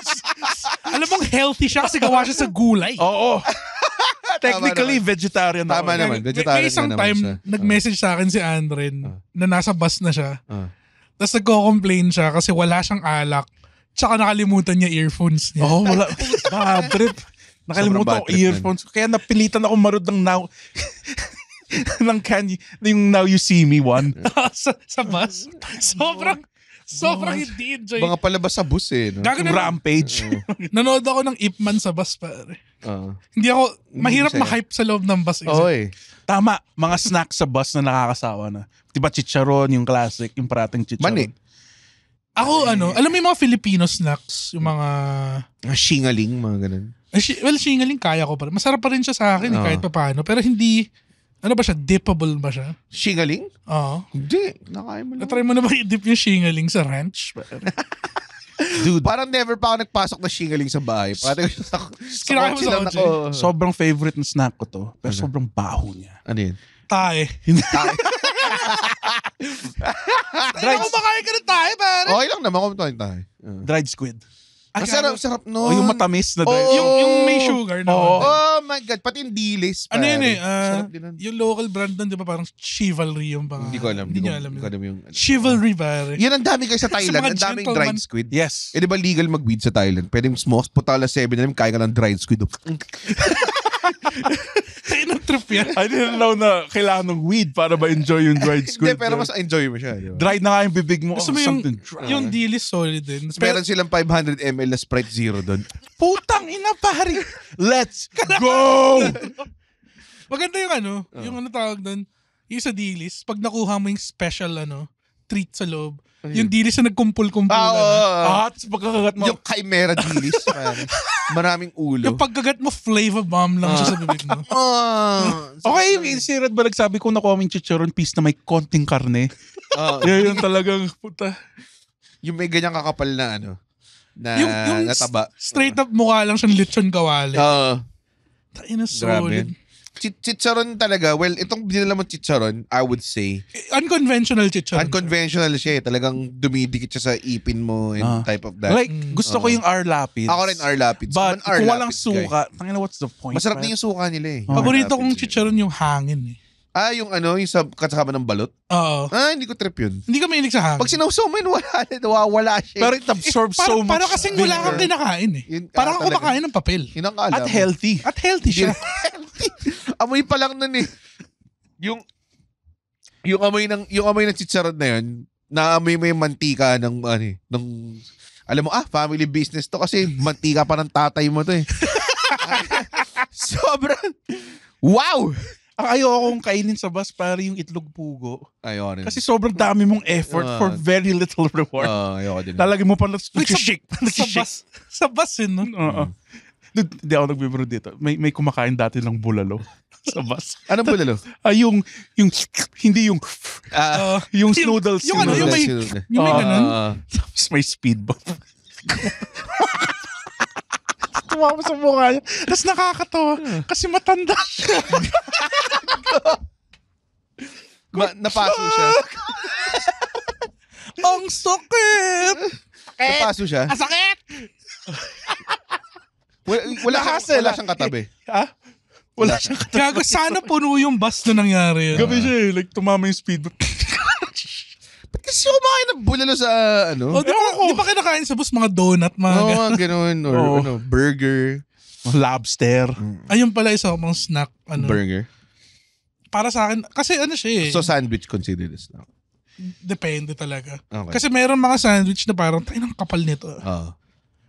Alam mong healthy siya kasi gawa siya sa gulay. Oo. <laughs> Technically, Tama naman. vegetarian ako. Tama naman, vegetarian may, isang na naman time, siya. nag-message sa akin si Andren ah. na nasa bus na siya. Ah. Tapos nagko-complain siya kasi wala siyang alak. Tsaka nakalimutan niya earphones niya. Oo, oh, wala. Bad trip. <laughs> Nakalimutan ko trip nun. earphones. Kaya napilitan ako marod ng now. <laughs> ng can you, yung now you see me one. sa, sa bus. Sobrang Sobrang hindi enjoy. Mga palabas sa bus eh. No? Gago Rampage. <laughs> Nanood ako ng Ip Man sa bus, pare. Oo. Hindi ako, mahirap sa'yo. ma-hype sa loob ng bus. Oo eh. Tama, mga snacks sa bus na nakakasawa na. Diba chicharon, yung classic, yung parating chicharon. Mani. Ako ano, alam mo yung mga Filipino snacks, yung mga... Mga ah, Shingaling, mga ganun. Well, singaling kaya ko pa rin. Masarap pa rin siya sa akin eh, kahit pa paano. Pero hindi, ano ba siya? Dippable ba siya? Shingaling? Oo. Hindi. Nakain mo lang. Natry mo na ba i-dip yung shingaling sa ranch? <laughs> Dude. Parang never pa ako nagpasok na shingaling sa bahay. Parang <laughs> Kinakain mo sa kotse. Ako. Eh. Sobrang favorite na snack ko to. Pero Ano? sobrang baho niya. Ano yun? Tae. Ay, <laughs> Dried, ako makain ka ng tae, pare. Okay lang naman. Kumunta tayo. Ah. dried squid. Ay, Ang sarap, sarap oh, nun. Oh, yung matamis na dahil. Oh, yung, yung may sugar na. Oh, oh my God. Pati yung dilis. Ano yun eh? Uh, yung local brand nun, di ba parang chivalry yung baka. Hindi ko alam. Hindi ko alam. Hindi ko alam yung... Chivalry ba? Yan ang dami kayo sa <laughs> Thailand. ang daming dried squid. Yes. Eh di ba legal mag-weed sa Thailand? Pwede mo smoke. Putala 7 na kaya ka ng dried squid. <laughs> trip yan. I didn't know na kailangan ng weed para ma-enjoy yung <laughs> dried squid. Hindi, pero mas enjoy mo siya. Diba? Dried na nga yung bibig mo. Gusto oh, mo yung, dry. yung deal is solid din. Mas meron silang 500 ml na Sprite Zero doon. Putang ina pare. Let's go! Maganda yung ano, yung oh. ano tawag doon. Yung sa dealis, pag nakuha mo yung special ano, treat sa loob. Ayun. Yung dilis na nagkumpul-kumpul ah, na. Ah, ah tapos pagkakagat mo. Yung chimera dilis. <laughs> maraming ulo. Yung pagkagat mo, flavor bomb lang ah. siya sa ah. bibig mo. <laughs> Ah, <laughs> okay, so, si Red ba nagsabi kung nakuha mo yung chicharon piece na may konting karne? Ah, yun, yung talagang puta. Yung may ganyang kakapal na ano. Na, yung, yung nataba. Straight up mukha lang siyang lechon kawali. Oo. Uh, ah. Tain na solid. Grabe chicharon talaga, well, itong binila mo chicharon, I would say. Unconventional chicharon. Unconventional siya eh. Talagang dumidikit siya sa ipin mo and uh, type of that. Like, gusto uh ko yung R lapis. Ako rin R lapis. But, so, kung walang suka, tangina, what's the point? Masarap din yung suka nila eh. Paborito kong chicharon yung hangin eh. Ah, yung ano, yung sab- kasama ng balot? Oo. Ah, hindi ko trip yun. Hindi ka mahilig sa hangin. Pag sinawsaw mo yun, wala, nawawala siya. Pero it absorbs eh, so much. Parang kasing wala kang vinegar. kinakain eh. Yun, ah, Parang kang kumakain ng papel. Yun ang alam. At healthy. At healthy siya. <laughs> amoy pa lang nun eh. Yung, yung amoy ng, yung amoy ng chicharon na yun, naamoy mo yung mantika ng, ano eh, ng, alam mo, ah, family business to kasi mantika pa ng tatay mo to eh. <laughs> <laughs> Sobrang, wow! Ang ah, ayaw akong kainin sa bus para yung itlog pugo. Ayaw rin. Kasi sobrang dami mong effort uh, for ah. very little reward. Uh, ah, ayaw din. Lalagay mo pa lang, nagsishake. <laughs> Sa bus. Sa bus yun. No? Mm. Oo. Uh, ako nagbibiro dito. May, may kumakain dati ng bulalo <laughs> sa bus. Anong bulalo? <laughs> Ah, yung, yung, hindi yung, uh, yung noodles. Yung, ano, yung may, yung may ganun. Tapos may speed bump tumawa sa mukha niya. Tapos nakakatawa hmm. kasi matanda siya. <laughs> Ma- napaso siya. <laughs> Ang sakit! Napaso siya. Ang sakit! Wala, wala, siyang, Nahasel, wala ah. siyang katabi. Ha? Wala siya. Gago, sana puno yung bus na nangyari. Gabi siya eh, like tumama yung speed. Ba't kasi kumakain ng bulalo sa ah, ano? Oh, di, ba, di ba kinakain sa bus mga donut, mga oh, ganun. Or oh. ano, burger. Lobster. Mm. Ayun pala isa akong snack. Ano, burger. Para sa akin, kasi ano siya eh. So sandwich considered as snack? Depende talaga. Okay. Kasi mayroon mga sandwich na parang, tayo ng kapal nito. Uh.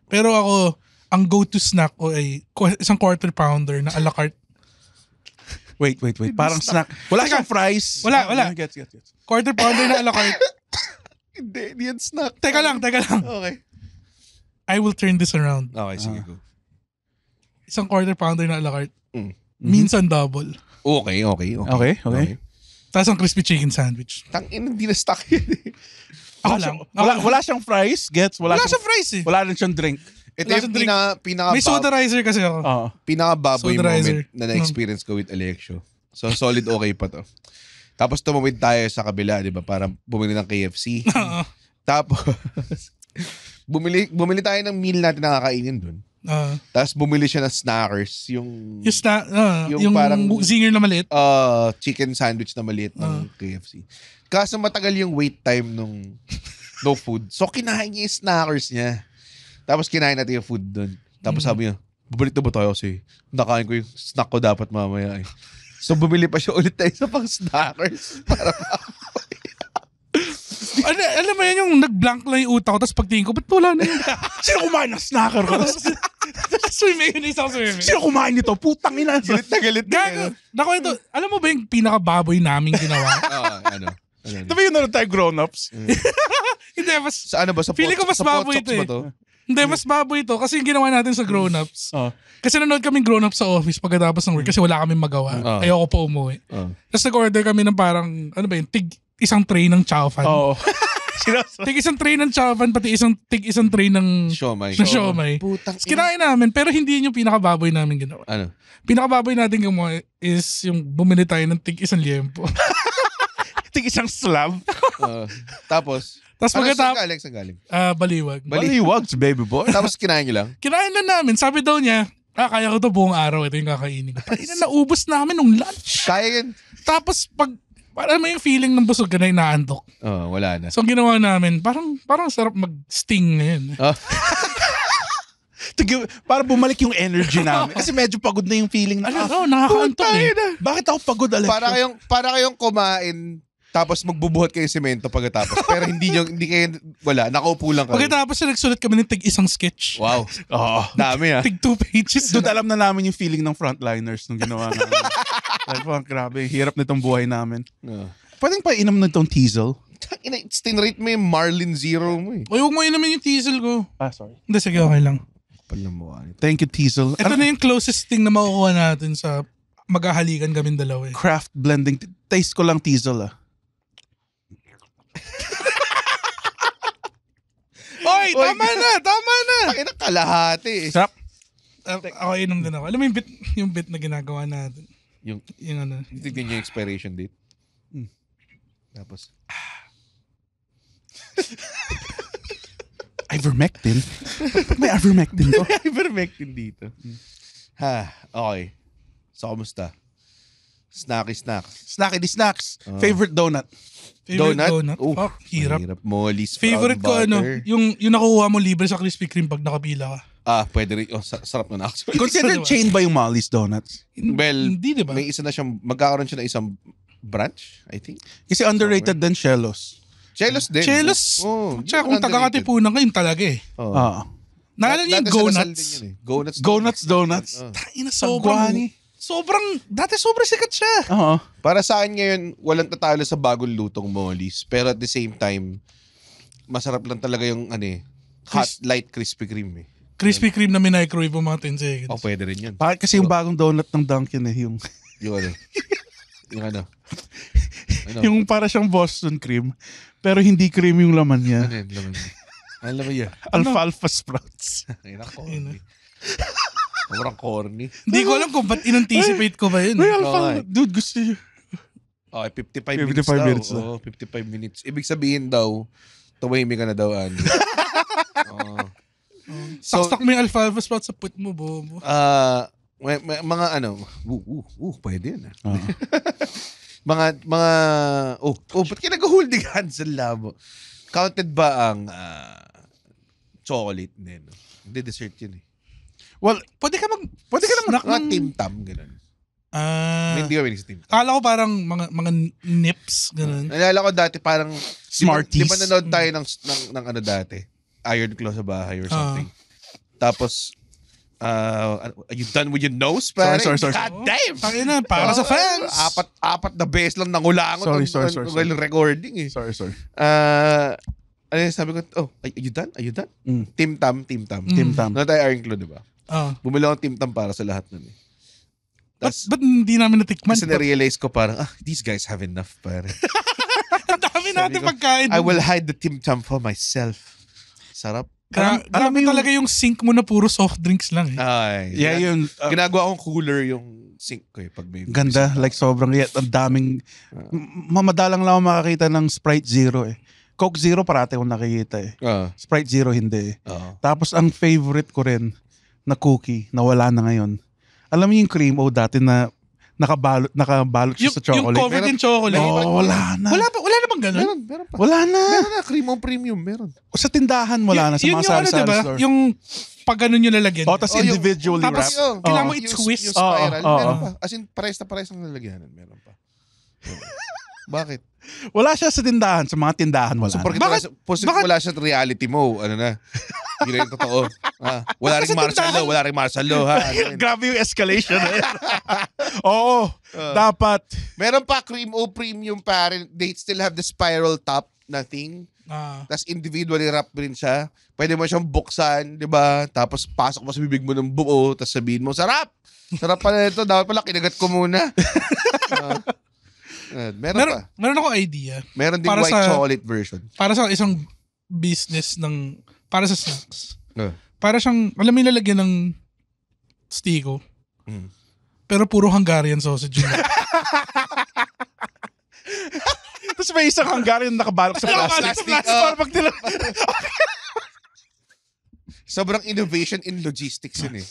Pero ako, ang go-to snack ko ay isang quarter pounder na a la carte Wait, wait, wait. Parang snack. Wala siyang fries. Wala, ah, wala. Gets, gets, gets. Quarter pounder na alakart. <laughs> Hindi, hindi yan snack. Teka lang, teka lang. Okay. I will turn this around. Okay, sige, ah. go. Isang quarter pounder na alakart. Mm. Mhm. Minsan double. Okay, okay, okay. Okay, okay. Tapos ang crispy chicken sandwich. Tang ina, hindi na stuck yun. eh. Ako Wala lang. Wala, wala siyang fries. Gets? Wala, Wala siyang, sa fries eh. wala rin siyang drink. Ito Lasa yung pina, pina, May soda kasi ako. Oo. Pinaka-baboy moment na na-experience ko with Alexio. So solid okay pa to. Tapos tumawid tayo sa kabila, di ba? Para bumili ng KFC. <laughs> Oo. Tapos, <laughs> bumili, bumili tayo ng meal natin na kakainin dun. Uh, Tapos bumili siya ng snackers. Yung, yung, sna- uh, yung, yung parang, zinger na maliit? Uh, chicken sandwich na maliit uh, ng KFC. Kaso matagal yung wait time nung no food. So kinain niya yung snackers niya. Tapos kinain natin yung food doon. Tapos sabi niya, babalik na ba tayo kasi nakain ko yung snack ko dapat mamaya eh. So bumili pa siya ulit tayo sa pang snackers para maamoy. <laughs> ano, alam mo yan yung nag-blank lang yung utak ko, tapos pagtingin ko, ba't wala na yun? <laughs> Sino kumain ng snacker ko? Tapos may mayonnaise ako sa mayonnaise. Sino kumain nito? Putang ina. Galit na galit na. Nako ito, alam mo ba yung pinaka-baboy namin ginawa? <laughs> Oo, ano. ano, ano. Diba yun na tayo grown-ups? Hindi, mas... Sa ano ba? Sa Feeling ko mas baboy ito ba eh. to? Hindi, mas baboy ito. Kasi yung ginawa natin sa grown-ups. Oh. Kasi nanood kami grown-ups sa office pagkatapos ng work kasi wala kaming magawa. Oh. Ayoko pa umuwi. Oh. Tapos nag-order kami ng parang, ano ba yun, tig isang tray ng chow fan. Oo. Oh. <laughs> tig isang tray ng chow fan, pati isang tig isang tray ng siomay. Na siomay. Oh, putang Tapos kinain namin, pero hindi yun yung pinakababoy namin ginawa. Ano? Pinakababoy natin gumawa is yung bumili tayo ng tig isang liempo. <laughs> tig isang slab. uh, tapos? Tapos pagkatapos... Saan galing? Saan galing? Ah, baliwag. Baliwag baby boy. Tapos kinain niyo lang? <laughs> Kinain na namin. Sabi daw niya, ah, kaya ko to buong araw. Ito yung kakainin ko. Tangina, naubos namin nung lunch. Kaya yun. Tapos pag parang may feeling ng busog ka na inaantok. Oo, oh, wala na. So ang ginawa namin, parang parang sarap mag-sting ngayon. Oh. <laughs> to give, para bumalik yung energy namin. Kasi medyo pagod na yung feeling. Na, Alam, ah, oh, nakakaantok eh. Bakit ako pagod, Alex? Para kayong, para kayong kumain tapos magbubuhat kayo semento pagkatapos. Pero hindi nyo, hindi kayo, wala, nakaupo lang kayo. Pagkatapos na nagsulat kami ng tig-isang sketch. Wow. Oo. Dami ah. Tig two pages. Doon alam na namin yung feeling ng frontliners nung ginawa namin. Like, <laughs> oh, grabe, hirap nitong buhay namin. Yeah. Pwedeng pa inom na itong teasel. Stinrate mo yung Marlin Zero mo eh. Ay, huwag mo inamin yung teasel ko. Ah, sorry. Hindi, sige, okay lang. Palamuan. Thank you, teasel. Ito ano? na yung closest thing na makukuha natin sa maghahalikan kami dalawa eh. Craft blending. Taste ko lang teasel ah. Oy, tama na, tama na. Takin ang kalahati. Sarap. Uh, ako, inom din ako. Alam mo yung bit, yung bit na ginagawa natin. Yung, yung ano. Tignan yung expiration date. Mm. Tapos. <laughs> ivermectin? may ivermectin to? <laughs> may ivermectin dito. Mm. Ha, okay. So, kamusta? Snacky snacks. Snacky di snacks. Uh, Favorite donut? Favorite donut? donut? Oh, Fuck, hirap. Hirap mo. Favorite ko ano, yung, yung nakuha mo libre sa Krispy Kreme pag nakapila ka. Ah, pwede rin. Oh, sarap nun actually. Considered chain ba yung Molly's Donuts? Well, hindi diba? may isa na siyang, magkakaroon siya na isang branch, I think. Kasi underrated din Shellos. Chelos din. Chelos, oh, tsaka kung taga-katipunan ka, yun talaga eh. Oo. Oh. Ah. Naalala niyo yung Dati sa Go Lasal din Nuts? yun eh. Go nuts. Go Nuts Donuts. Oh. Tangina, sobrang, Sagwani. Sobrang, dati sobrang sikat siya. Oo. Para sa akin ngayon, walang tatalo sa bagong lutong Molly's. Pero at the same time, masarap lang talaga yung ano eh, hot Cris- light crispy cream eh. Krispy Kreme na microwave po mga 10 seconds. O, oh, pwede rin yun. Bakit kasi yung bagong donut ng Dunkin eh, yung, <laughs> Yung ano. yung ano. Ano? yung para siyang Boston cream, pero hindi cream yung laman niya. Ano yun? Laman. Ano laman yun? Alfalfa sprouts. Ay, nako. <laughs> Sobrang corny. Hindi ko alam kung ba't in-anticipate ko ba yun. May alpang, Okay. dude, gusto niyo. Okay, 55, minutes 55 daw. minutes na. Oo, 55 minutes. Ibig sabihin daw, tumahimik ka na daw, Andy. <laughs> Oo. So, Saksak mo yung alfalfa sprout sa put mo, bobo. ah, may- may- mga ano, uh, uh, uh, pwede yan. ah. <laughs> mga, mga, oh, oh, ba't ka holding hands ang labo? Counted ba ang ah, chocolate na yun? Hindi, dessert yun eh. Well, pwede ka mag pwede ka naman ng team tam ganun. Ah. hindi kami sa team. Akala ko parang mga mga nips ganun. Nalala ah, ko dati parang Smarties. Di ba, di ba nanood tayo mm. ng, ng, ng ano dati? Iron Claw sa bahay or ah. something. Tapos Uh, are you done with your nose, pare? Sorry, sorry, sorry. God damn! Oh, na, para so, sa fans! Apat, apat na base lang nangulangot sorry, sorry, sorry, sorry. recording eh. Sorry, sorry. Uh, ano yun, sabi ko, oh, are you done? Are you done? Mm. Team Tam, Team Tam. Mm. Team Tam. Ano Iron Claw, di ba? Oo. Ah. Bumili ako ng Team Tam para sa lahat nun eh. Ba't, ba't hindi namin natikman? Kasi na-realize ko parang, ah, these guys have enough, pare. <laughs> Ang dami natin pagkain. I will hide the Tim Tam for myself. Sarap. Gra- grabe yung, talaga yung sink mo na puro soft drinks lang eh. Ay, yeah, yeah, yun. Uh, ginagawa akong cooler yung sink ko eh. Pag may ganda, like sobrang, yeah, ang daming, uh, mamadalang lang makakita ng Sprite Zero eh. Coke Zero parate akong nakikita eh. Uh. Sprite Zero hindi eh. Uh. Tapos ang favorite ko rin na cookie na wala na ngayon. Alam mo yung cream o oh, dati na nakabalot nakabalot siya sa chocolate. Yung covered in chocolate. Oh, wala na. Wala pa wala na bang ganun? Meron, meron pa. Wala na. Meron na cream on premium, meron. O sa tindahan wala y- na sa yun, mga ano, sari-sari diba? store. Yung pag ganun oh, oh, yung lalagyan. Oh, tapos oh, individually yung, tapos, wrap. Tapos oh, kailangan mo i-twist. Yung, yung spiral, oh, oh, meron pa. As in, pares na pares ang lalagyanan, meron pa. <laughs> Bakit? Wala siya sa tindahan, sa mga tindahan oh, wala. So, na. bakit, bakit, bakit, wala siya reality mo, ano na. Hindi yung totoo. Ha? wala rin martial law, wala rin martial law. Ha? Ano Grabe yung escalation. Eh. <laughs> Oo, uh, dapat. Meron pa cream o oh, premium pa rin. They still have the spiral top na thing. Ah. Tapos individually wrap rin siya. Pwede mo siyang buksan, di ba? Tapos pasok mo sa bibig mo ng buo, tapos sabihin mo, sarap! Sarap pala ito. Dapat pala kinagat ko muna. uh. <laughs> meron, meron, pa. meron ako idea. Meron ding para white sa, chocolate version. Para sa isang business ng, para sa snacks. Uh. Para siyang, alam mo yung lalagyan ng stiko. Mm. Pero puro Hungarian sausage yun. <laughs> Tapos may isang Hungarian nakabalok sa plastic. plastic. Uh, para pag nila- <laughs> Sobrang innovation in logistics yun eh.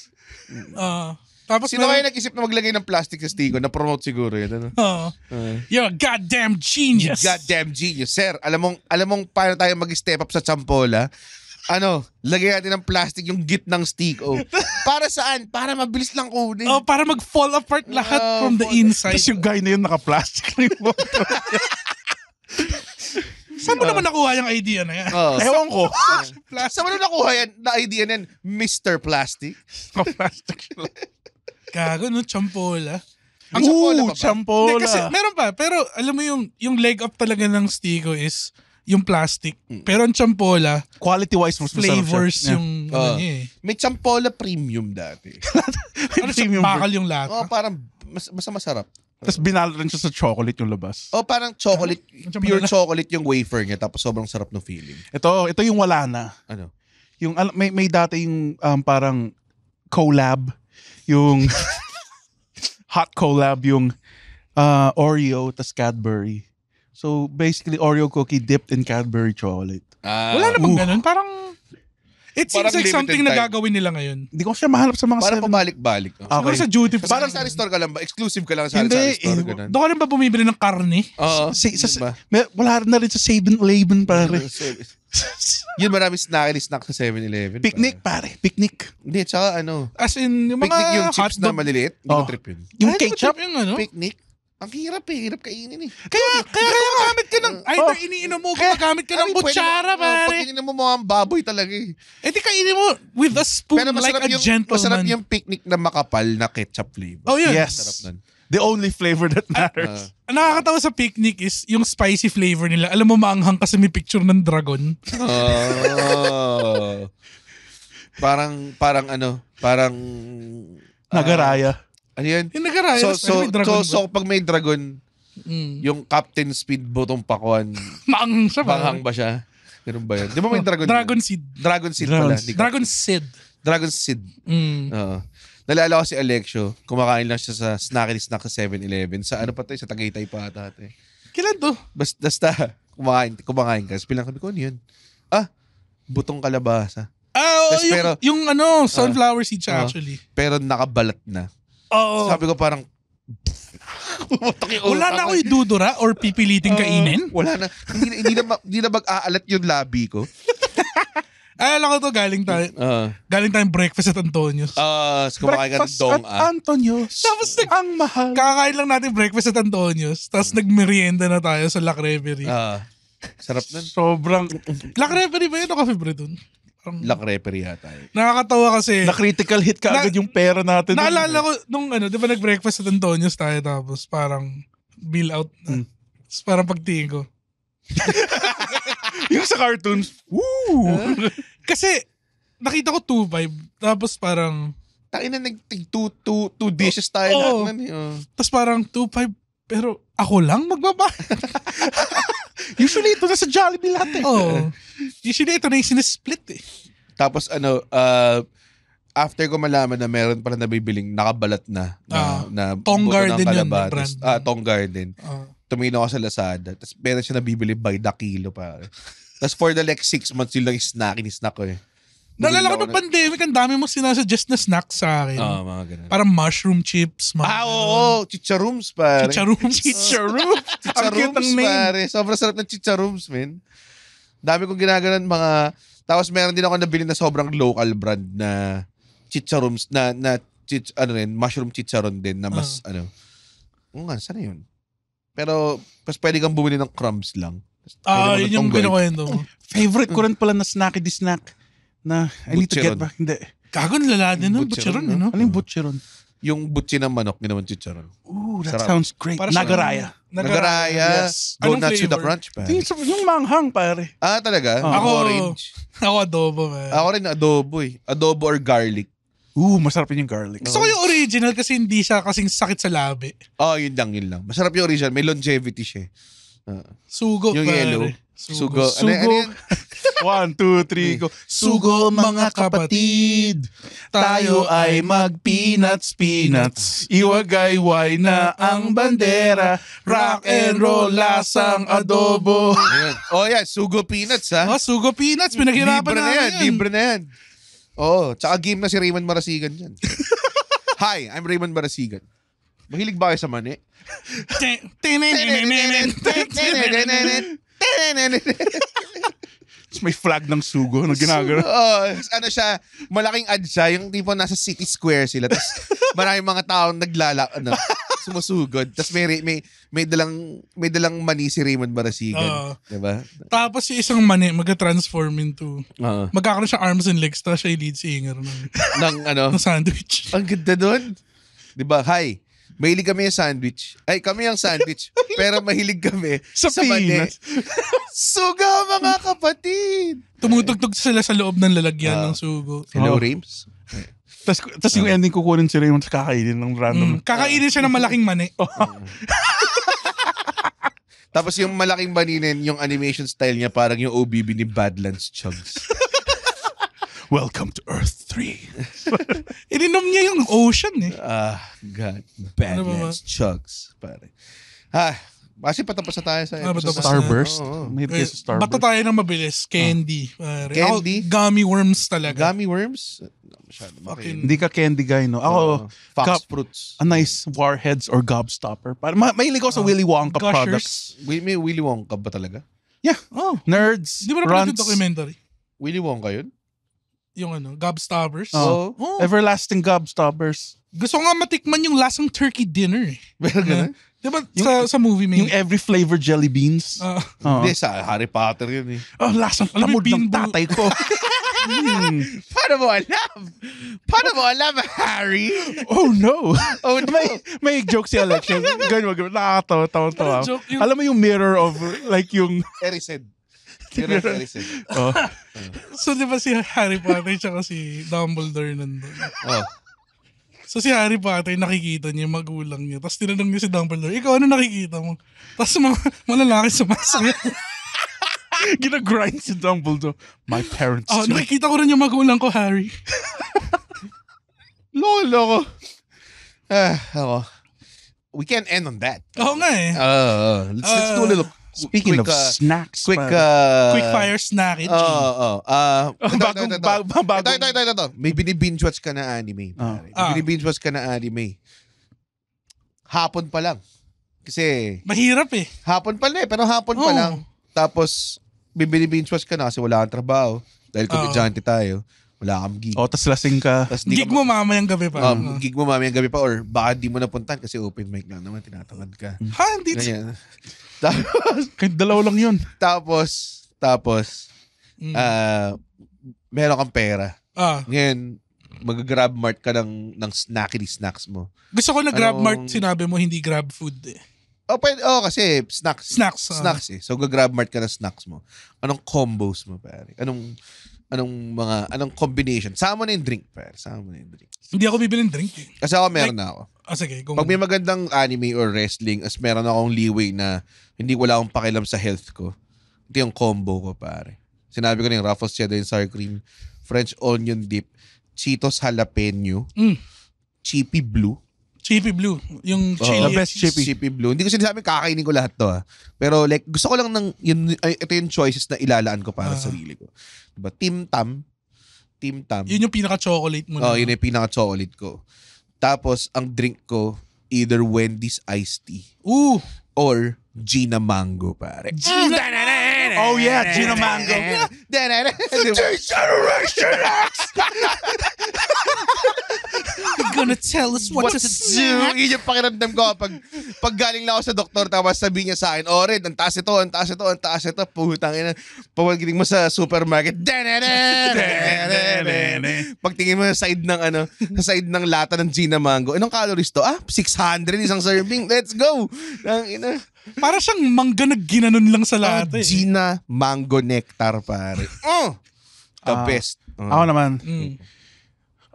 Uh, tapos Sino kayo nag-isip na maglagay ng plastic sa sticker? Na-promote siguro yun. Ano? Oo. Uh, You're a goddamn genius. Goddamn genius. Sir, alam mong, alam mong paano tayo mag-step up sa champola? Ano, lagay natin ng plastic yung git ng stick. Oh. Para saan? Para mabilis lang kunin. Oh, para mag-fall apart lahat oh, from the inside. Tapos yung guy na yun naka-plastic na yung Saan mo uh, naman nakuha yung idea na yan? Uh, Ewan ko. <laughs> Saan mo nakuha yan, na idea na yan? Mr. Plastic? plastic. Gago, no? Champola. Ang Ooh, champola pa ba? Hindi, kasi meron pa. Pero alam mo yung, yung leg up talaga ng stiko is yung plastic. Mm. Pero ang champola, Quality wise, mas masarap flavors siya. yung ano ah. niya eh. May champola premium dati. <laughs> Ano siya, bakal yung lata. Oh, parang mas, mas masarap. Tapos binalo rin siya sa chocolate yung labas. Oh, parang chocolate, Ano? pure chocolate yung wafer niya tapos sobrang sarap ng feeling. Ito, ito yung wala na. Ano? Yung may may dati yung um, parang collab yung <laughs> hot collab yung uh, Oreo tas Cadbury. So basically Oreo cookie dipped in Cadbury chocolate. Ah. Wala na bang ganun? Parang It seems Parang like something na gagawin nila ngayon. Hindi ko siya mahalap sa mga Para seven- pabalik-balik. no? Siguro Okay. sa duty free. Parang sari store ka lang ba? Exclusive ka lang sa Hindi, sari store. eh, Ganun. Doon ka rin ba bumibili ng karne? Oo. Sa- sa- Diba? may- wala na rin sa 7-Eleven pare. <laughs> Yun, marami snack snack sa 7-Eleven. Picnic, pare. Picnic. Hindi, tsaka ano. As in, yung mga Picnic yung chips hotdog. na maliliit. Hindi oh. ko trip yun. Yung Ay, ketchup, yung ano. Picnic. Ang hirap eh. Hirap kainin eh. Kaya, kaya oh. kaya, gumagamit ka ng, either Oh. iniinom mo, gumagamit ka ng Ay, kutsara, pare. Pag ininom mo mga baboy talaga eh. Eh di kainin mo with a spoon like masarap, a yung, masarap yung picnic na makapal na ketchup flavor. Oh, yun. Yes. Masarap nun the only flavor that ah, matters. Uh, ang nakakatawa sa picnic is yung spicy flavor nila. Alam mo, maanghang kasi may picture ng dragon. Oh. parang, parang ano, parang... Uh, Nagaraya. Ano yan? Yung Nagaraya. So, so, so, so, so, pag may dragon, mm. yung Captain Speed butong pakuan. <laughs> Maanghang siya ba? Maanghang ba siya? Ganun ba yan? Di ba may dragon? Dragon seed. Dragon seed dragon pala. Dragon seed. Dragon seed. Mm. Oo. Uh, Nalala ko si Alexio, kumakain lang siya sa snacky snack sa 7-Eleven. Sa ano pa to, sa Tagaytay pa ata. Ate. Eh. Kailan to? Basta, basta kumakain, kumakain ka. Tapos bilang sabi ko, ano yun? Ah, butong kalabasa. Ah, oh, yung, pero, yung ano, ah, sunflower uh, seeds uh, actually. Pero nakabalat na. Oo. Oh, Sabi ko parang, <laughs> wala na ako eh. dudura or pipiliting uh, kainin? Ah, wala na. Hindi, hindi na, hindi na mag-aalat yung labi ko. Alala ko to, galing tayo, uh, galing tayo breakfast at Antonio's. Ah, uh, kumakain ka ng dong. at ah. Antonio's. Tapos nag, ang mahal. Kakain lang natin breakfast at Antonio's. Tapos mm. nagmerienda na tayo sa La Creperie. Ah, sarap nun. Sobrang. La Creperie ba yun o kafe bre dun? Parang, Lock referee yata eh. Nakakatawa kasi. Na-critical hit ka na, agad yung pera natin. Naalala ko, nung ano, di ba nagbreakfast breakfast at Antonio's tayo tapos parang bill out na. Mm. Tapos parang pagtingin ko. <laughs> yung sa cartoons, woo! Huh? Kasi, nakita ko 2-5, tapos parang... Tangina, nag-tig 2 dishes tayo oh, lahat eh, Oh. Tapos parang 2-5, pero ako lang magbabayad. <laughs> Usually ito na sa Jollibee lahat Oh. Usually ito na yung sinisplit eh. Tapos ano, uh, after ko malaman na meron pala nabibiling nakabalat na. na, ah, na Tong Garden yun. Brand. Ah, Tong Garden. Ah tumino ako sa Lazada. Tapos meron siya nabibili by the kilo pa. Tapos for the next six months, yun lang yung snack, in ko eh. Nalala ko nung na pandemic, ang dami mong sinasuggest na snacks sa akin. Oo, oh, mga ganun. Parang mushroom chips. Mga ah, oo, oh, oh, chicharooms, pare. chicharums, chicharooms. <laughs> chicharooms, pare. Sobrang sarap ng chicharums, man. Dami kong ginaganan mga... Tapos meron din ako nabili na sobrang local brand na chicharums, na, na chich, ano rin, mushroom chicharon din na mas, uh. ano. Oo nga, sana yun? Pero, mas pwede kang bumili ng crumbs lang. Ah, yun yung kinukwento mo. <laughs> Favorite ko rin pala na snacky di snack na I need to get back. Hindi. Gago nilala din ng butcheron, Butcheron, you no? know? Ano yung butcheron? Yung butchi ng manok, ginawan chicharon. Ooh, that Sarap. sounds great. Para sa- Nagaraya. Nagaraya, Yes. go Anong nuts with the crunch, pare. Yung, manghang, pare. Ah, talaga? Oh. Ako, Ako, orange. ako adobo, man. Ako rin adobo eh. Adobo or garlic. Ooh, masarap yun yung garlic. Gusto ko oh. yung original kasi hindi siya kasing sakit sa labi. oh, yun lang, yun lang. Masarap yung original. May longevity siya. Uh, Sugo, yung pare. yellow. Sugo. Sugo. Ano, ano <laughs> One, two, three, go. Sugo, mga kapatid. Tayo ay mag-peanuts, peanuts. Iwagayway na ang bandera. Rock and roll, lasang adobo. Ayan. Oh, yeah. Sugo peanuts, ha? Oh, sugo peanuts. Pinaghirapan Libre na yan. Libre na yan oh, tsaka game na si Raymond Marasigan dyan. <laughs> Hi, I'm Raymond Marasigan. Mahilig ba kayo sa mani? It's may flag ng sugo na ginagawa. Oo. So, oh, ano siya, malaking ad siya. Yung tipo nasa city square sila. Tapos <laughs> maraming mga tao naglalak. Ano, sumusugod. Tapos may, may, may, dalang, may dalang mani si Raymond Barasigan. Uh, diba? Tapos si isang mani, magka-transform into, uh magkakaroon siya arms and legs, tapos siya i lead singer <laughs> ng, ng, ano? ng sandwich. Ang ganda nun. Diba? Hi, mahilig kami yung sandwich. Ay, kami ang sandwich. <laughs> pero mahilig kami sa, sa mani. <laughs> Suga, mga kapatid! Tumutugtog sila sa loob ng lalagyan uh, ng sugo. Hello, oh. Rames. Tapos tas yung ah. ending kukunin sila yung kakainin ng random. Mm. Kakainin siya ng malaking mani. <laughs> Mm. <laughs> Tapos yung malaking maninin, yung animation style niya parang yung OBB ni Badlands Chugs. <laughs> Welcome to Earth 3. Ininom niya yung ocean eh. Ah, God. Ano Badlands ano Chugs. Pare. Ah, kasi patapos na tayo sa ah, episode. Starburst. Oh, oh. May eh, Starburst. Bata tayo ng mabilis. Candy. Uh, candy? gummy worms talaga. Gummy worms? Masyado. Fucking... Hindi ka candy guy, no? Ako, uh, Fox cup, fruits. A nice warheads or gobstopper. Para, ma mahilig ako sa uh, Willy Wonka gushers. products. May, may Willy Wonka ba talaga? Yeah. Oh. Nerds, Hindi mo na yung documentary. Willy Wonka yun? Yung ano, gobstoppers. Oh. oh. Everlasting gobstoppers. Gusto ko nga matikman yung lasang turkey dinner eh. Well, ganun? Diba ba sa, e, sa movie may... Yung every flavor jelly beans? Oo. Ah. Oo. Hindi, ah. sa Harry Potter yun eh. oh, ah, lasang Alam mo, tamod ng tatay ko. Hmm. <laughs> Paano mo alam? Paano mo alam, Harry? Oh no! Oh no! may, may joke si Alexia. Ganyan, ganyan. Nakakatawa, tawa, tawa. Parang joke Alam mo yung mirror of like yung... Erised. Mirror of Ericid. Oh. oh. So di ba si Harry Potter tsaka si Dumbledore nandun? Oh. So si Harry Potter nakikita niya yung magulang niya. Tapos tinanong niya si Dumbledore, ikaw ano nakikita mo? Tapos mga <laughs> malalaki sumasagot. <laughs> grind si Dumbledore. My parents. Oh, too. nakikita ko rin yung magulang ko, Harry. <laughs> Lolo ko. Ah, ako. We can end on that. Oo nga eh. Uh, let's, let's do a little Speaking quick, of uh, snacks, quick uh, quick fire snack it. Eh, oo, oh, oh. Uh, ito, bagong ito, ito, ito. bagong ito, ito, ito, ito, May binibinge watch ka na anime. Oh. ah. binibinge watch ka na anime. Hapon pa lang. Kasi mahirap eh. Hapon pa lang eh, pero hapon oh. pa lang. Tapos binibinge watch ka na kasi wala kang trabaho dahil ah. komedyante oh. tayo wala kang gig. O, oh, tas lasing ka. Tas Gig ka mo mamayang gabi pa. Um, ah. gig mo mamayang gabi pa or baka di mo napuntan kasi open mic lang naman, tinatamad ka. ha, hindi. Ganyan. <laughs> tapos, Kahit dalaw lang yun. tapos, tapos, Mm. ah, meron kang pera. ah, Ngayon, mag-grab mart ka ng, ng snackity snacks mo. gusto ko na grab mart sinabi mo, hindi grab food eh. Oh, pwede, oh kasi snacks. Snacks. ah. Snacks eh. So, gagrab mart ka ng snacks mo. Anong combos mo, pare? Anong Anong mga, anong combination? Samo na yung drink, per. samo na yung drink. Hindi ako bibili ng drink. Eh. Kasi ako meron na ako. Ah, sige. Kung... Pag may magandang anime or wrestling, as meron akong leeway na hindi wala akong pakialam sa health ko, ito yung combo ko, pare. Sinabi ko na yung Ruffles cheddar and sour cream, French onion dip, Cheetos jalapeno, mm. Chippy blue. Chippy blue. Yung chili. Oh, the best chippy. Chippy blue. Hindi ko sinasabi kakainin ko lahat to ha. Ah. Pero like, gusto ko lang ng, yun, ay, ito yung choices na ilalaan ko para uh, sa ah. sarili ko. Diba? Tim Tam. Tim Tam. Yun yung pinaka-chocolate mo. Oo, oh, yun yung pinaka-chocolate ko. Tapos, ang drink ko, either Wendy's iced tea. Ooh! Or Gina Mango, pare. Gina! Ah, oh yeah, Gina Mango. <laughs> The Generation X! <laughs> gonna tell us what, what to, to snack? do. Yun yung pakiramdam ko ah. pag, pag galing lang ako sa doktor, tapos sabi niya sa akin, oh, Red, ang taas ito, ang taas ito, ang taas ito. Puhutang ina. Pagpagdating mo sa supermarket, pagtingin mo sa side ng ano, sa side ng lata ng Gina Mango, anong calories to? Ah, 600 isang serving. Let's go! Ang ina. Para siyang mangga na ginanon lang sa ah, lahat. Ah, Gina Mango Nectar, pare. Oh! The uh, best. Uh, ako naman. Mm.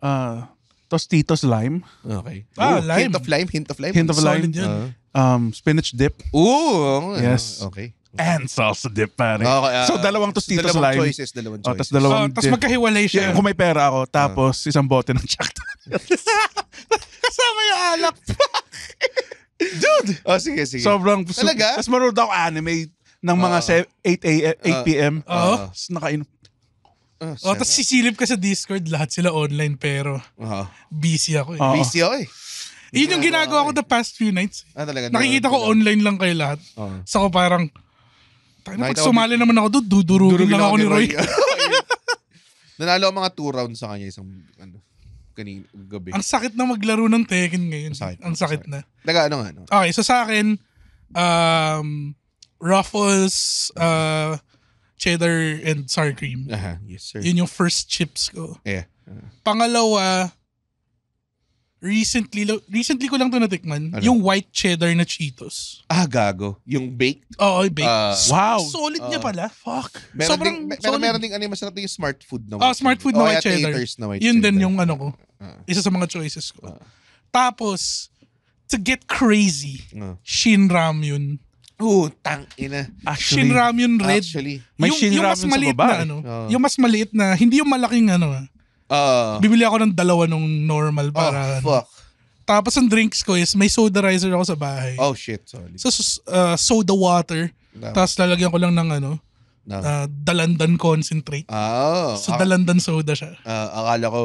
Uh, tapos Tito's Lime. Okay. Ah, lime. Hint of lime, hint of lime. Hint of lime. Solid yan. Uh, um, spinach dip. Ooh! Oh, yes. Okay. and salsa dip, pare. Okay, ah, so, dalawang Tostitos dalawang Lime. choices, dalawang Oh, choices. tas dalawang Oh, Tapos magkahiwalay siya. Yeah, kung may pera ako, tapos ah. isang bote ng Jack Daniels. Kasama <laughs> yung alak. Dude! oh, sige, sige. Sobrang... Talaga? Tapos maroon ako anime ng mga Ah. se- 8 a.m., 8 p.m. Oo. Ah. Tapos nakainom. Oh, oh tapos sisilip ka sa Discord, lahat sila online pero uh-huh. busy ako eh. Uh-huh. Busy ako eh. Yun yung ginagawa ko the eh. past few nights. Eh. Ah, talaga, Nakikita ko online lang kayo lahat. Uh-huh. So ako parang, tayo, pag sumali naman ako doon, dudurugin lang ako ni Roy. <laughs> Nanalo ang mga two rounds sa kanya isang ano, kanina, gabi. Ang sakit na maglaro ng Tekken ngayon. Sakit, ang sakit, sakit na. Daga, ano nga? Ano? Okay, so sa akin, um, Ruffles, uh, cheddar and sour cream. Aha, yes sir. Yun yung first chips ko. Yeah. Uh, Pangalawa, recently recently ko lang to natikman, ano? yung white cheddar na Cheetos. Ah, gago. Yung baked? Oo, baked. Uh, wow. Solid uh, niya ah. pala. Fuck. Meron Sobrang ding, meron, solid. meron ding ano yung masarap yung smart food na white. Ah, smart food na oh, white cheddar. Na white Yun cheddar. din yung ano ko. Uh, isa sa mga choices ko. Uh, Tapos, to get crazy, uh, Shin Ramyun. Oo, tang ina. Actually, Shinram yun red. Actually. May yung, yung mas maliit na eh. ano. Oh. Yung mas maliit na, hindi yung malaking ano. Uh, Bibili ako ng dalawa nung normal oh, para. Oh, fuck. Ano. Tapos ang drinks ko is may soda riser ako sa bahay. Oh shit, sorry. So uh, soda water. No. Tapos lalagyan ko lang ng ano, no. uh, ah, dalandan concentrate. Oh, so dalandan soda siya. Uh, akala ko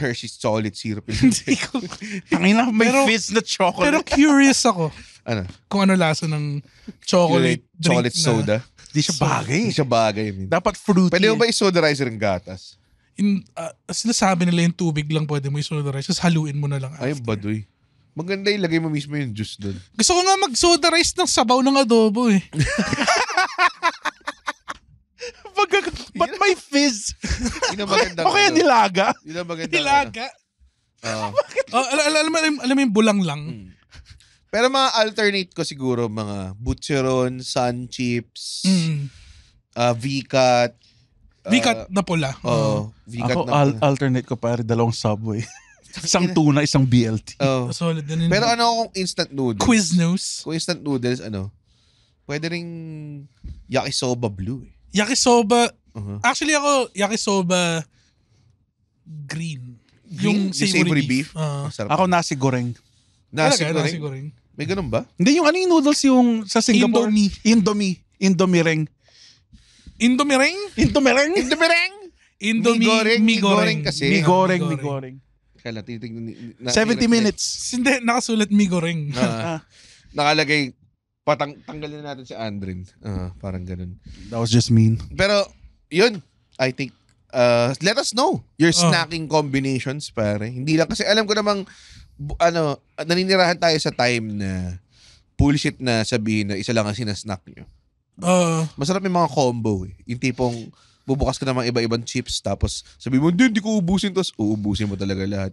Hershey's solid syrup. Hindi ko. <laughs> Tangina, may pero, fizz na chocolate. Pero curious ako. ano? Kung ano lasa ng chocolate Curate, Chocolate na, soda. Hindi siya bagay. Hindi siya bagay. I mean. Dapat fruity. Pwede mo ba i-sodarizer ng gatas? In, uh, ah, sila sabi nila yung tubig lang pwede mo i-sodarize. Tapos haluin mo na lang. After. Ay, baduy. Maganda ilagay mo mismo yung juice doon. Gusto ko nga mag-sodarize ng sabaw ng adobo eh. <laughs> <laughs> Baga, ba't may fizz? Yun ang magandang <laughs> o kaya ano. nilaga? Yun ang magandang Nilaga? ano. Oo. <laughs> Ah. Oh, al- al- alam, alam, mo yung bulang lang. Mm. Pero mga alternate ko siguro mga Butcheron, Sun Chips, Mm. ah, V-Cut. ah, Vikat na pula. Oo. Hmm. V-Cut Ako, na. al- alternate ko pare, dalawang subway. isang tuna, isang BLT. Oh. Solid na Pero ano kung instant noodles? Quiz Kung instant noodles, ano? Pwede ring yakisoba blue eh. Yakisoba. Uh-huh. Actually ako, yakisoba green. green yung savory, savory beef. beef. Uh, ako nasi goreng. Nasi Talaga, goreng? Nasi goreng. May ganun ba? Hindi, yung ano yung noodles yung sa Singapore? Indomie. Indomie. Indomie ring. Indomie ring? Indomie ring? Indomie ring? Indomie, goreng, mi goreng. kasi. Mi goreng, mi goreng. Kala, tinitignan 70 minutes. Hindi, nakasulat mi goreng. Ah. Ah. Nakalagay patang tanggalin na natin si Andrin. Uh, parang ganun. That was just mean. Pero, yun, I think, uh, let us know your oh. snacking uh. combinations, pare. Hindi lang, kasi alam ko namang, ano, naninirahan tayo sa time na bullshit na sabihin na isa lang ang sinasnack nyo. Uh, Masarap yung mga combo eh. Yung tipong, bubukas ka ng mga iba-ibang chips tapos sabi mo, hindi, hindi ko ubusin tapos uubusin mo talaga lahat.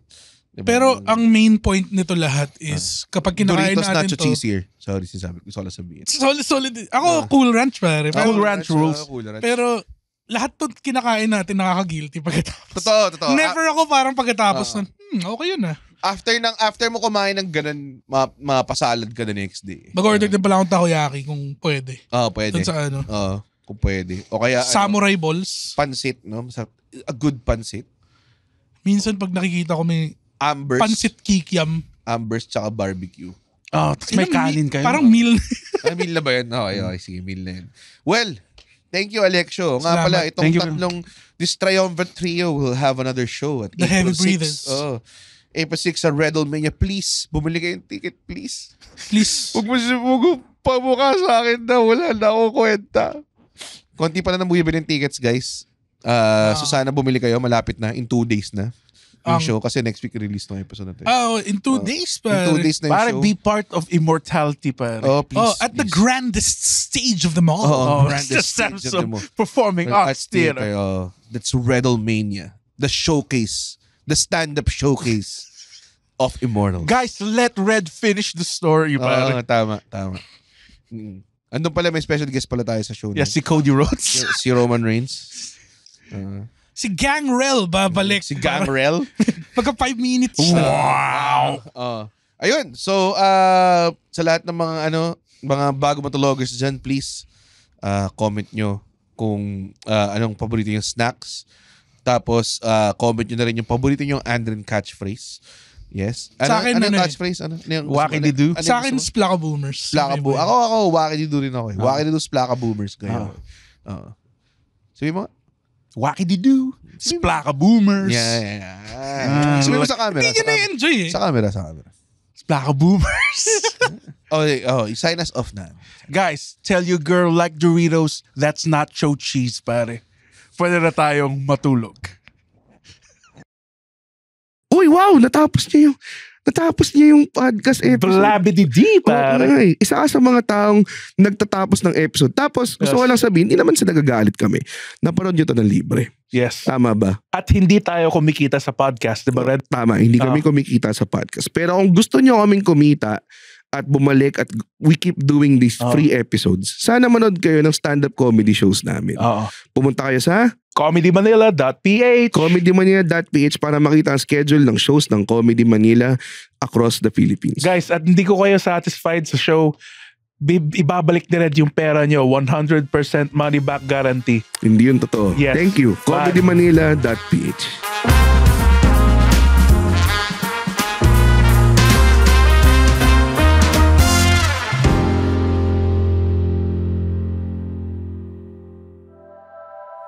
Diba? Pero ang main point nito lahat is uh, kapag kinakain natin Nacho to. Cheese here. Sorry, sinasabi ko. Solid sabihin. Solid, <laughs> solid. Ako, uh, cool ranch pare. Cool, cool ranch, ah, rules. Cool ranch. Pero lahat to kinakain natin nakaka-guilty pagkatapos. Totoo, totoo. Never ako parang pagkatapos uh, nun, hmm, okay yun ah. After ng after mo kumain ng ganun, mapasalad ka the next day. Mag-order uh, din pala akong takoyaki kung pwede. Oo, uh, pwede. Doon sa ano. Oo, uh, kung pwede. O kaya ano, Samurai ano, balls. Pansit, no? A good pansit. Minsan pag nakikita ko may Ambers. Pansit kikiam. Ambers tsaka barbecue. Oh, tapos may kanin kayo. Parang meal. <laughs> ah, meal na ba yun? Okay, okay. Sige, meal na yun. Well, thank you, Alexio. Nga Salamat. pala, itong thank you, tatlong, this triumvirate trio will have another show at The April Heavy 6. Breathers. Oh. April 6 sa Redelmania. Please, bumili kayo ng ticket, please. Please. Huwag mo siya, huwag pamuka sa akin na wala na ako kwenta. Konti pa na nang bumibili ng tickets, guys. Uh, ah. So sana bumili kayo, malapit na, in two days na. Yung show kasi next week release ng episode natin. Eh. Oh, in two uh, days pa. In two days na para show. be part of immortality pa. Oh, please. Oh, at please. the grandest stage of them all. Oh, oh grandest <laughs> stage of them all. Performing well, arts, arts theater. theater. Oh, that's Reddlemania. The showcase. The stand-up showcase of Immortals. Guys, let Red finish the story, oh, pare. Oo, oh, tama, tama. Mm. Andun pala, may special guest pala tayo sa show. Yeah, na. si Cody Rhodes. si Roman Reigns. <laughs> Uh, Si Gangrel babalik. Si Gangrel? <laughs> Pagka 5 minutes. Wow! Uh, uh, ayun. So, uh, sa lahat ng mga ano, mga bago matulogers dyan, please uh, comment nyo kung uh, anong paborito yung snacks. Tapos, uh, comment nyo na rin yung paborito yung Andren catchphrase. Yes. Ano, sa akin, ano, ano catchphrase? Ano, ano, Wakidido? Ano, sa akin, ano, Splaka Boomers. Splaka Boomers. Ako, ako, Wakidido rin ako eh. Ah. Wakidido, Splaka Boomers. Kayo. Ah. Uh, ah. sabi mo? wackity do, splaka boomers. Yeah, yeah, yeah. Uh, Sabi mo sa camera. Hindi nyo na-enjoy eh. Sa camera, sa camera. Splaka boomers. <laughs> oh, eh, oh, sign us off na. Guys, tell your girl like Doritos, that's not show cheese, pare. Pwede na tayong matulog. Uy, wow! Natapos niya yung... Natapos niya yung podcast episode. Blabidi-di, pare. Oh, isa ka sa mga taong nagtatapos ng episode. Tapos, gusto yes. ko lang sabihin, hindi naman sa nagagalit kami. Naparoon nyo to ng libre. Yes. Tama ba? At hindi tayo kumikita sa podcast, di ba, Red? Tama, hindi uh. kami ah. kumikita sa podcast. Pero kung gusto nyo kaming kumita, at bumalik at we keep doing these oh. free episodes. Sana manood kayo ng stand-up comedy shows namin. Oh. Pumunta kayo sa comedymanila.ph comedymanila.ph para makita ang schedule ng shows ng Comedy Manila across the Philippines. Guys, at hindi ko kayo satisfied sa show ibabalik nila yung pera nyo. 100% money back guarantee. Hindi yun totoo. Yes. Thank you. comedymanila.ph